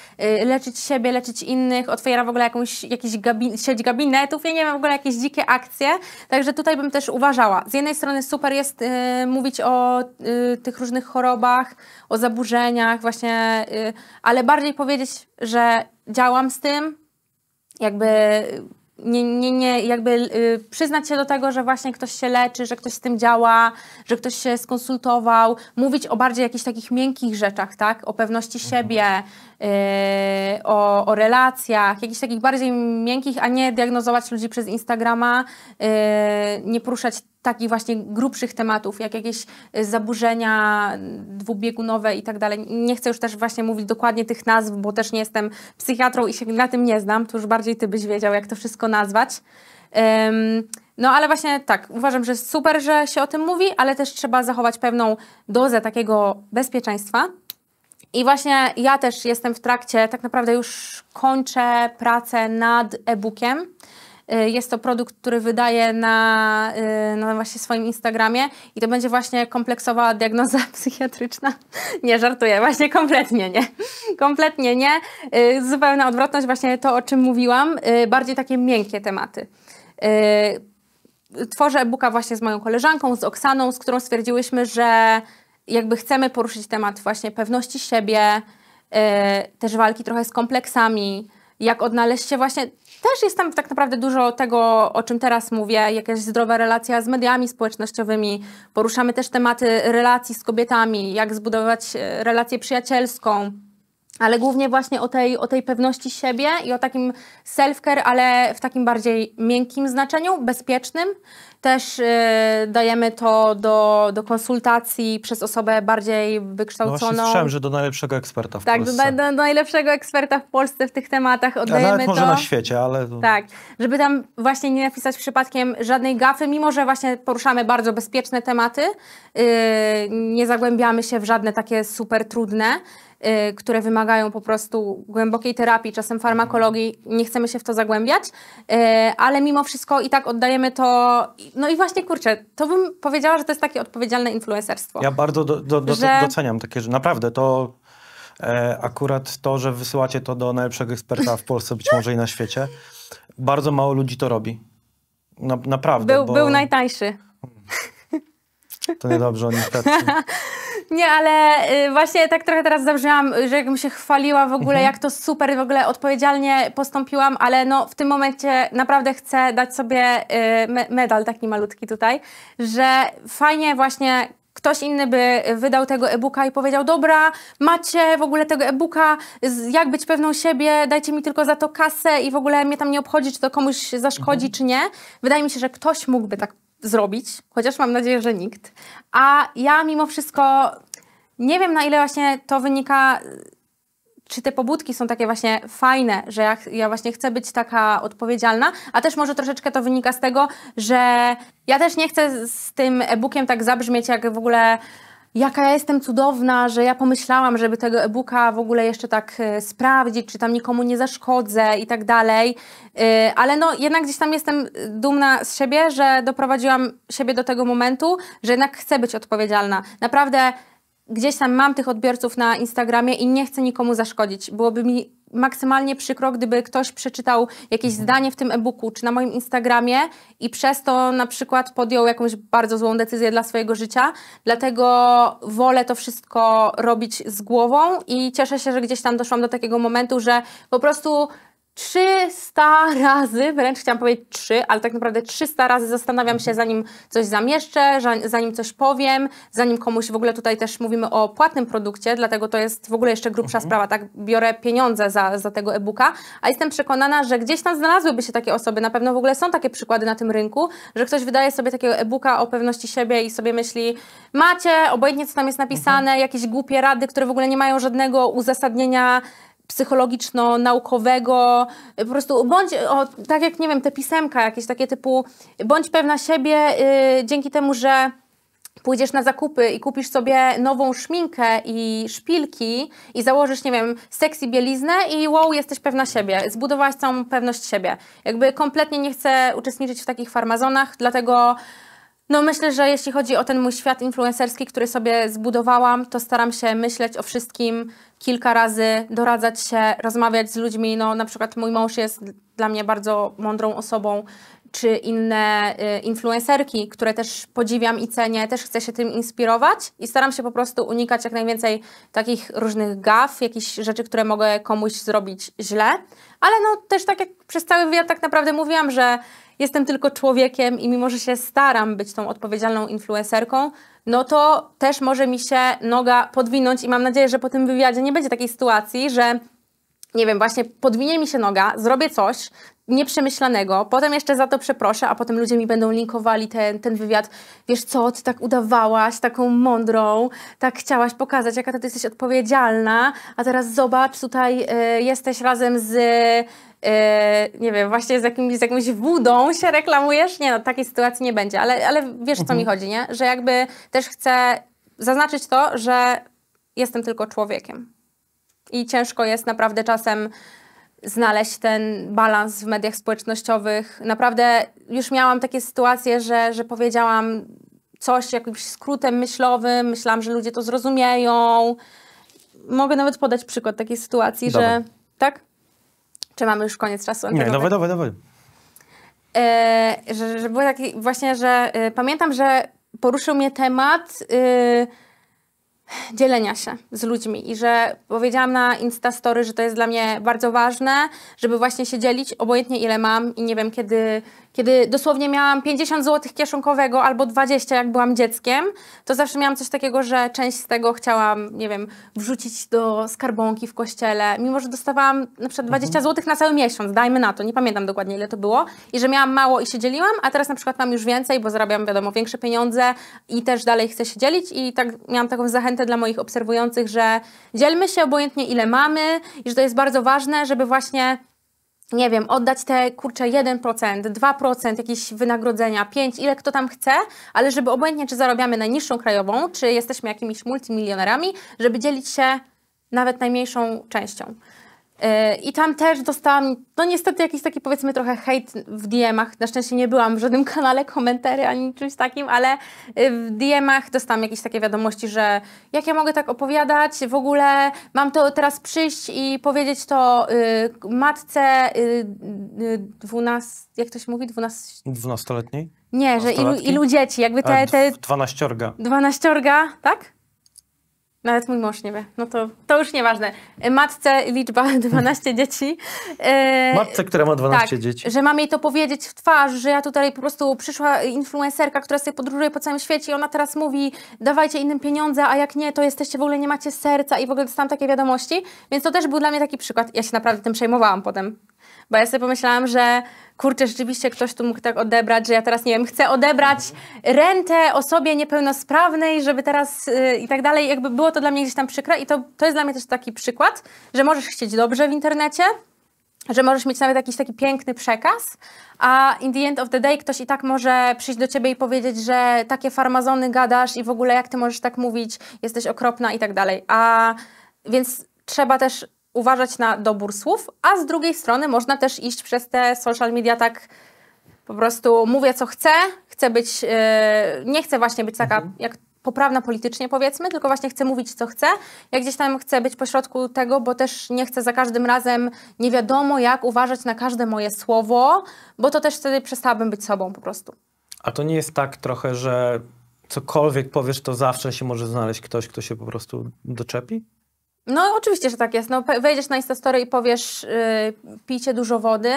y, leczyć siebie, leczyć innych, otwiera w ogóle jakąś, jakiś gabin sieć gabinetów, ja nie wiem, w ogóle jakieś dzikie akcje, także tutaj bym też uważała. Z jednej strony super jest y, mówić o y, tych różnych chorobach, o zaburzeniach właśnie, y, ale bardziej powiedzieć, że działam z tym, jakby nie, nie, nie, jakby y, przyznać się do tego, że właśnie ktoś się leczy, że ktoś z tym działa, że ktoś się skonsultował, mówić o bardziej jakichś takich miękkich rzeczach, tak? O pewności mhm. siebie, E, o, o relacjach, jakichś takich bardziej miękkich, a nie diagnozować ludzi przez Instagrama, e, nie poruszać takich właśnie grubszych tematów, jak jakieś zaburzenia dwubiegunowe i tak dalej. Nie chcę już też właśnie mówić dokładnie tych nazw, bo też nie jestem psychiatrą i się na tym nie znam, to już bardziej ty byś wiedział, jak to wszystko nazwać. No ale właśnie tak, uważam, że super, że się o tym mówi, ale też trzeba zachować pewną dozę takiego bezpieczeństwa, i właśnie ja też jestem w trakcie, tak naprawdę już kończę pracę nad e-bookiem. Y, jest to produkt, który wydaję na, y, na właśnie swoim Instagramie i to będzie właśnie kompleksowa diagnoza psychiatryczna. Nie żartuję, właśnie kompletnie nie. Kompletnie nie. Y, zupełna odwrotność, właśnie to, o czym mówiłam. Bardziej takie miękkie tematy tworzę e-booka właśnie z moją koleżanką, z Oksaną, z którą stwierdziłyśmy, że jakby chcemy poruszyć temat właśnie pewności siebie, yy, też walki trochę z kompleksami, jak odnaleźć się właśnie. Też jest tam tak naprawdę dużo tego, o czym teraz mówię, jakaś zdrowa relacja z mediami społecznościowymi. Poruszamy też tematy relacji z kobietami, jak zbudować y, relację przyjacielską, ale głównie właśnie o tej, o tej pewności siebie i o takim self-care, ale w takim bardziej miękkim znaczeniu, bezpiecznym. Też yy, dajemy to do, do konsultacji przez osobę bardziej no wykształconą. No słyszałem, że do najlepszego eksperta w tak, Polsce. Tak, do, do, najlepszego eksperta w Polsce w tych tematach oddajemy A nawet może to, na świecie, ale... Tak, żeby tam właśnie nie napisać przypadkiem żadnej gafy, mimo że właśnie poruszamy bardzo bezpieczne tematy, yy, nie zagłębiamy się w żadne takie super trudne, Y, które wymagają po prostu głębokiej terapii, czasem farmakologii, nie chcemy się w to zagłębiać, y, ale mimo wszystko i tak oddajemy to. No i właśnie kurczę, to bym powiedziała, że to jest takie odpowiedzialne influencerstwo. Ja bardzo do, do, do, że... doceniam takie, że naprawdę to e, akurat to, że wysyłacie to do najlepszego eksperta w Polsce, być może i na świecie, bardzo mało ludzi to robi. Na, naprawdę. Był, bo... był najtańszy. To niedobrze o nich Nie, ale y, właśnie tak trochę teraz zabrzmiałam, że jakbym się chwaliła w ogóle, mhm. jak to super, w ogóle odpowiedzialnie postąpiłam, ale no w tym momencie naprawdę chcę dać sobie y, medal taki malutki tutaj, że fajnie właśnie ktoś inny by wydał tego e-booka i powiedział, dobra, macie w ogóle tego e-booka, jak być pewną siebie, dajcie mi tylko za to kasę i w ogóle mnie tam nie obchodzi, czy to komuś zaszkodzi, mhm. czy nie. Wydaje mi się, że ktoś mógłby tak zrobić, chociaż mam nadzieję, że nikt. A ja mimo wszystko nie wiem, na ile właśnie to wynika czy te pobudki są takie właśnie fajne, że ja, ja, właśnie chcę być taka odpowiedzialna, a też może troszeczkę to wynika z tego, że ja też nie chcę z tym e-bookiem tak zabrzmieć jak w ogóle jaka ja jestem cudowna, że ja pomyślałam, żeby tego e-booka w ogóle jeszcze tak e, sprawdzić, czy tam nikomu nie zaszkodzę i tak dalej. E, ale no jednak gdzieś tam jestem dumna z siebie, że doprowadziłam siebie do tego momentu, że jednak chcę być odpowiedzialna. Naprawdę gdzieś tam mam tych odbiorców na Instagramie i nie chcę nikomu zaszkodzić. Byłoby mi maksymalnie przykro, gdyby ktoś przeczytał jakieś mhm. zdanie w tym e-booku czy na moim Instagramie i przez to na przykład podjął jakąś bardzo złą decyzję dla swojego życia. Dlatego wolę to wszystko robić z głową i cieszę się, że gdzieś tam doszłam do takiego momentu, że po prostu 300 razy, wręcz chciałam powiedzieć 3, ale tak naprawdę 300 razy zastanawiam się, zanim coś zamieszczę, zanim coś powiem, zanim komuś w ogóle tutaj też mówimy o płatnym produkcie, dlatego to jest w ogóle jeszcze grubsza mhm. sprawa, tak? Biorę pieniądze za, za tego e-booka, a jestem przekonana, że gdzieś tam znalazłyby się takie osoby, na pewno w ogóle są takie przykłady na tym rynku, że ktoś wydaje sobie takiego e-booka o pewności siebie i sobie myśli, macie, obojętnie co tam jest napisane, mhm. jakieś głupie rady, które w ogóle nie mają żadnego uzasadnienia psychologiczno-naukowego, y, po prostu bądź, o, tak jak, nie wiem, te pisemka jakieś takie typu, bądź pewna siebie y, dzięki temu, że pójdziesz na zakupy i kupisz sobie nową szminkę i szpilki i założysz, nie wiem, sexy bieliznę i wow, jesteś pewna siebie. Zbudowałaś całą pewność siebie. Jakby kompletnie nie chcę uczestniczyć w takich farmazonach, dlatego no myślę, że jeśli chodzi o ten mój świat influencerski, który sobie zbudowałam, to staram się myśleć o wszystkim kilka razy, doradzać się, rozmawiać z ludźmi. No na przykład mój mąż jest dla mnie bardzo mądrą osobą, czy inne y, influencerki, które też podziwiam i cenię, też chcę się tym inspirować i staram się po prostu unikać jak najwięcej takich różnych gaf, jakichś rzeczy, które mogę komuś zrobić źle. Ale no też tak jak przez cały wywiad tak naprawdę mówiłam, że jestem tylko człowiekiem i mimo, że się staram być tą odpowiedzialną influencerką, no to też może mi się noga podwinąć i mam nadzieję, że po tym wywiadzie nie będzie takiej sytuacji, że nie wiem, właśnie podwinie mi się noga, zrobię coś nieprzemyślanego, potem jeszcze za to przeproszę, a potem ludzie mi będą linkowali ten, ten wywiad. Wiesz co, ty tak udawałaś, taką mądrą, tak chciałaś pokazać, jaka ty jesteś odpowiedzialna, a teraz zobacz, tutaj y, jesteś razem z... Y, nie wiem, właśnie z, jakim, z jakąś wódą się reklamujesz? Nie, no takiej sytuacji nie będzie, ale, ale wiesz, mhm. co mi mhm. chodzi, nie? Że jakby też chcę zaznaczyć to, że jestem tylko człowiekiem i ciężko jest naprawdę czasem znaleźć ten balans w mediach społecznościowych. Naprawdę już miałam takie sytuacje, że, że powiedziałam coś jakimś skrótem myślowym, myślałam, że ludzie to zrozumieją. Mogę nawet podać przykład takiej sytuacji, że... Tak? Czy mamy już koniec czasu? Nie, dawaj, dawaj, dawaj. Yy, że, że taki właśnie, że y, pamiętam, że poruszył mnie temat... Y, dzielenia się z ludźmi i że powiedziałam na Insta Story, że to jest dla mnie bardzo ważne, żeby właśnie się dzielić, obojętnie ile mam i nie wiem, kiedy kiedy dosłownie miałam 50 zł kieszonkowego albo 20, jak byłam dzieckiem, to zawsze miałam coś takiego, że część z tego chciałam, nie wiem, wrzucić do skarbonki w kościele, mimo że dostawałam na przykład 20 mhm. zł na cały miesiąc, dajmy na to, nie pamiętam dokładnie ile to było, i że miałam mało i się dzieliłam, a teraz na przykład mam już więcej, bo zarabiam, wiadomo, większe pieniądze i też dalej chcę się dzielić i tak miałam taką zachętę dla moich obserwujących, że dzielmy się obojętnie ile mamy i że to jest bardzo ważne, żeby właśnie nie wiem, oddać te kurcze 1%, 2% jakieś wynagrodzenia, 5, ile kto tam chce, ale żeby obojętnie, czy zarabiamy najniższą krajową, czy jesteśmy jakimiś multimilionerami, żeby dzielić się nawet najmniejszą częścią. E, I tam też dostałam, no niestety jakiś taki powiedzmy trochę hejt w DM-ach. Na szczęście nie byłam w żadnym kanale komentarzy ani czymś takim, ale e, w DM-ach dostałam jakieś takie wiadomości, że jak ja mogę tak opowiadać, w ogóle mam to teraz przyjść i powiedzieć to y, matce dwunastu, y, jak to się mówi, 12... 12-letniej? Nie, że ilu, ilu dzieci, jakby te... te... 12 Dwanaściorga, tak? Nawet mój mąż nie wie. No to, to już nieważne. Matce liczba 12 dzieci. E, Matce, która ma 12 tak, dzieci. Że mam jej to powiedzieć w twarz, że ja tutaj po prostu przyszła influencerka, która sobie podróżuje po całym świecie i ona teraz mówi, dawajcie innym pieniądze, a jak nie, to jesteście w ogóle nie macie serca i w ogóle dostałam takie wiadomości. Więc to też był dla mnie taki przykład. Ja się naprawdę tym przejmowałam potem. Bo ja sobie pomyślałam, że kurczę, rzeczywiście ktoś tu mógł tak odebrać, że ja teraz, nie wiem, chcę odebrać rentę osobie niepełnosprawnej, żeby teraz yy, i tak dalej. Jakby było to dla mnie gdzieś tam przykre i to, to jest dla mnie też taki przykład, że możesz chcieć dobrze w internecie, że możesz mieć nawet jakiś taki piękny przekaz, a in the end of the day ktoś i tak może przyjść do ciebie i powiedzieć, że takie farmazony gadasz i w ogóle jak ty możesz tak mówić, jesteś okropna i tak dalej. A więc trzeba też uważać na dobór słów, a z drugiej strony można też iść przez te social media tak po prostu mówię co chcę, chcę być, yy, nie chcę właśnie być taka mhm. jak poprawna politycznie powiedzmy, tylko właśnie chcę mówić co chcę. Ja gdzieś tam chcę być pośrodku tego, bo też nie chcę za każdym razem nie wiadomo jak uważać na każde moje słowo, bo to też wtedy przestałabym być sobą po prostu. A to nie jest tak trochę, że cokolwiek powiesz, to zawsze się może znaleźć ktoś, kto się po prostu doczepi? No oczywiście, że tak jest. No, wejdziesz na Instastory i powiesz, yy, pijcie dużo wody,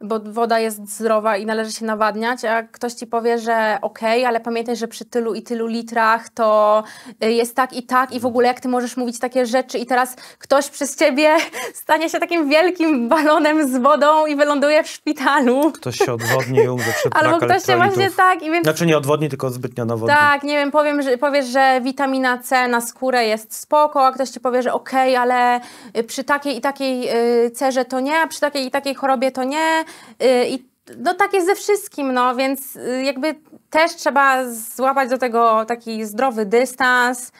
bo woda jest zdrowa i należy się nawadniać, a ktoś ci powie, że okej, okay, ale pamiętaj, że przy tylu i tylu litrach to y, jest tak i tak i w ogóle jak ty możesz mówić takie rzeczy i teraz ktoś przez ciebie stanie się takim wielkim balonem z wodą i wyląduje w szpitalu. Ktoś się odwodni i umrze przed Albo ktoś się właśnie tak i więc... Znaczy nie odwodni, tylko zbytnio nawodni. Tak, nie wiem, powiem, że, powiesz, że witamina C na skórę jest spoko, a ktoś ci powie, że okej, okay, ale przy takiej i takiej y, cerze to nie, przy takiej i takiej chorobie to nie, Y, i no tak jest ze wszystkim, no więc y, jakby też trzeba złapać do tego taki zdrowy dystans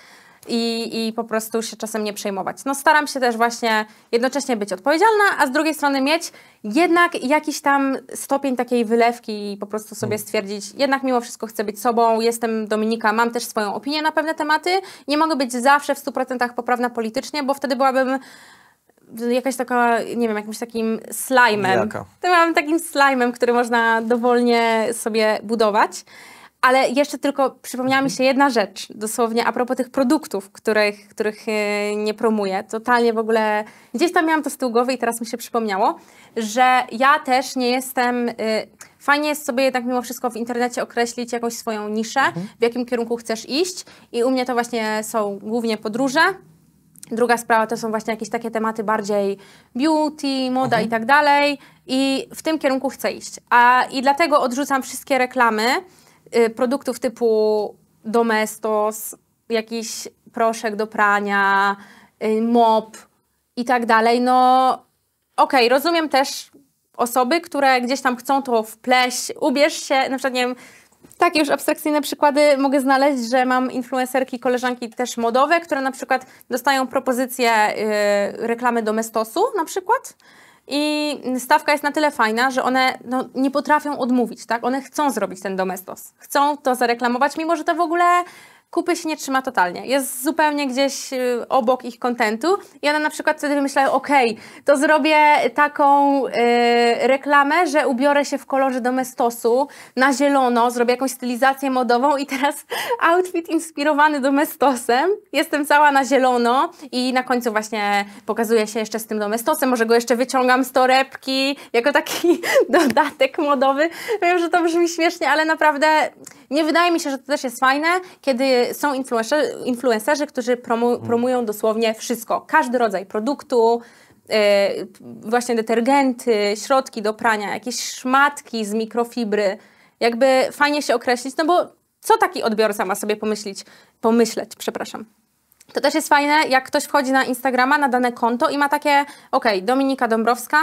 i, i po prostu się czasem nie przejmować. No staram się też właśnie jednocześnie być odpowiedzialna, a z drugiej strony mieć jednak jakiś tam stopień takiej wylewki i po prostu sobie hmm. stwierdzić, jednak mimo wszystko chcę być sobą, jestem Dominika, mam też swoją opinię na pewne tematy, nie mogę być zawsze w 100% poprawna politycznie, bo wtedy byłabym jakaś taka, nie wiem, jakimś takim slajmem. Jaka? To miałam takim slajmem, który można dowolnie sobie budować. Ale jeszcze tylko przypomniała mi mhm. się jedna rzecz, dosłownie a propos tych produktów, których, których e, nie promuję. Totalnie w ogóle gdzieś tam miałam to z tyłu głowy i teraz mi się przypomniało, że ja też nie jestem. E, fajnie jest sobie jednak mimo wszystko w internecie określić jakąś swoją niszę, mhm. w jakim kierunku chcesz iść. I u mnie to właśnie są głównie podróże, Druga sprawa to są właśnie jakieś takie tematy bardziej beauty, moda mhm. i tak dalej. I w tym kierunku chcę iść. A, I dlatego odrzucam wszystkie reklamy y, produktów typu Domestos, jakiś proszek do prania, y, mop i tak dalej. No okej, okay, rozumiem też osoby, które gdzieś tam chcą to wpleść, ubierz się, na przykład nie wiem, tak, już abstrakcyjne przykłady mogę znaleźć, że mam influencerki, koleżanki też modowe, które na przykład dostają propozycję yy, reklamy do Mestosu na przykład. I stawka jest na tyle fajna, że one no, nie potrafią odmówić, tak? One chcą zrobić ten domestos. Chcą to zareklamować, mimo że to w ogóle kupy się nie trzyma totalnie. Jest zupełnie gdzieś y, obok ich kontentu i one na przykład wtedy wymyślają, ok, to zrobię taką yy, reklamę, że ubiorę się w kolorze domestosu na zielono, zrobię jakąś stylizację modową i teraz outfit inspirowany domestosem, jestem cała na zielono i na końcu właśnie pokazuję się jeszcze z tym domestosem, może go jeszcze wyciągam z torebki jako taki dodatek modowy. Wiem, że to brzmi śmiesznie, ale naprawdę nie wydaje mi się, że to też jest fajne, kiedy są influencerzy, influencerzy którzy promu, mm. promują dosłownie wszystko, każdy rodzaj produktu, e, właśnie detergenty, środki do prania, jakieś szmatki z mikrofibry. Jakby fajnie się określić, no bo co taki odbiorca ma sobie pomyśleć, pomyśleć, przepraszam. To też jest fajne, jak ktoś wchodzi na Instagrama, na dane konto i ma takie, ok, Dominika Dąbrowska,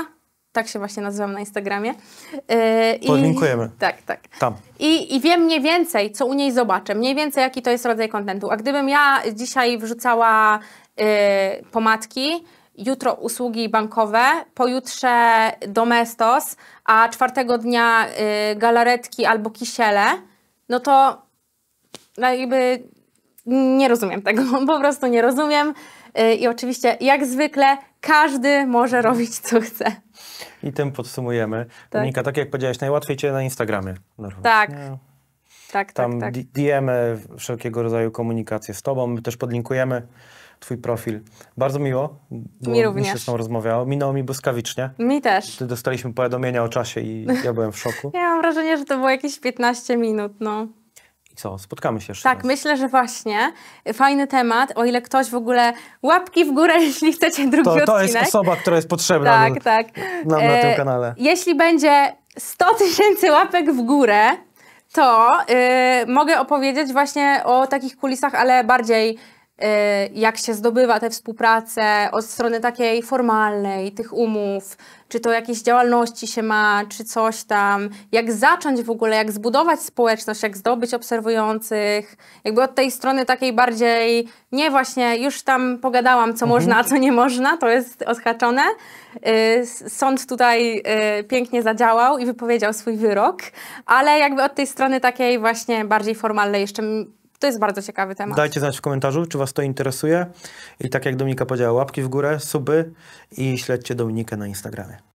tak się właśnie nazywam na Instagramie. Yy, Podlinkujemy. tak, tak. Tam. I, I wiem mniej więcej, co u niej zobaczę, mniej więcej jaki to jest rodzaj kontentu. A gdybym ja dzisiaj wrzucała yy, pomadki, jutro usługi bankowe, pojutrze domestos, a czwartego dnia yy, galaretki albo kisiele, no to no jakby nie rozumiem tego, po prostu nie rozumiem. I oczywiście, jak zwykle, każdy może robić, co chce. I tym podsumujemy. Tak. Monika, tak jak powiedziałeś, najłatwiej Cię na Instagramie. No, no, tak. No. Tak, tak Tam tak, DM, -y, wszelkiego rodzaju komunikacje z Tobą. My też podlinkujemy Twój profil. Bardzo miło. mi również. Mi się z tą rozmawiało. Minęło mi błyskawicznie. Mi też. Ty dostaliśmy powiadomienia o czasie i ja byłem w szoku. ja mam wrażenie, że to było jakieś 15 minut, no. I co, spotkamy się jeszcze. Tak, raz. myślę, że właśnie. Fajny temat. O ile ktoś w ogóle łapki w górę, jeśli chcecie drugi to, odcinek. To jest osoba, która jest potrzebna tak, na, tak. Nam na e, tym kanale. Jeśli będzie 100 tysięcy łapek w górę, to y, mogę opowiedzieć właśnie o takich kulisach, ale bardziej y, jak się zdobywa tę współpracę od strony takiej formalnej, tych umów, czy to jakieś działalności się ma, czy coś tam, jak zacząć w ogóle, jak zbudować społeczność, jak zdobyć obserwujących, jakby od tej strony takiej bardziej, nie właśnie, już tam pogadałam, co mhm. można, a co nie można, to jest odhaczone. Y, sąd tutaj y, pięknie zadziałał i wypowiedział swój wyrok, ale jakby od tej strony takiej właśnie bardziej formalnej jeszcze to jest bardzo ciekawy temat. Dajcie znać w komentarzu, czy Was to interesuje. I tak jak Dominika powiedziała, łapki w górę, suby i śledźcie Dominikę na Instagramie.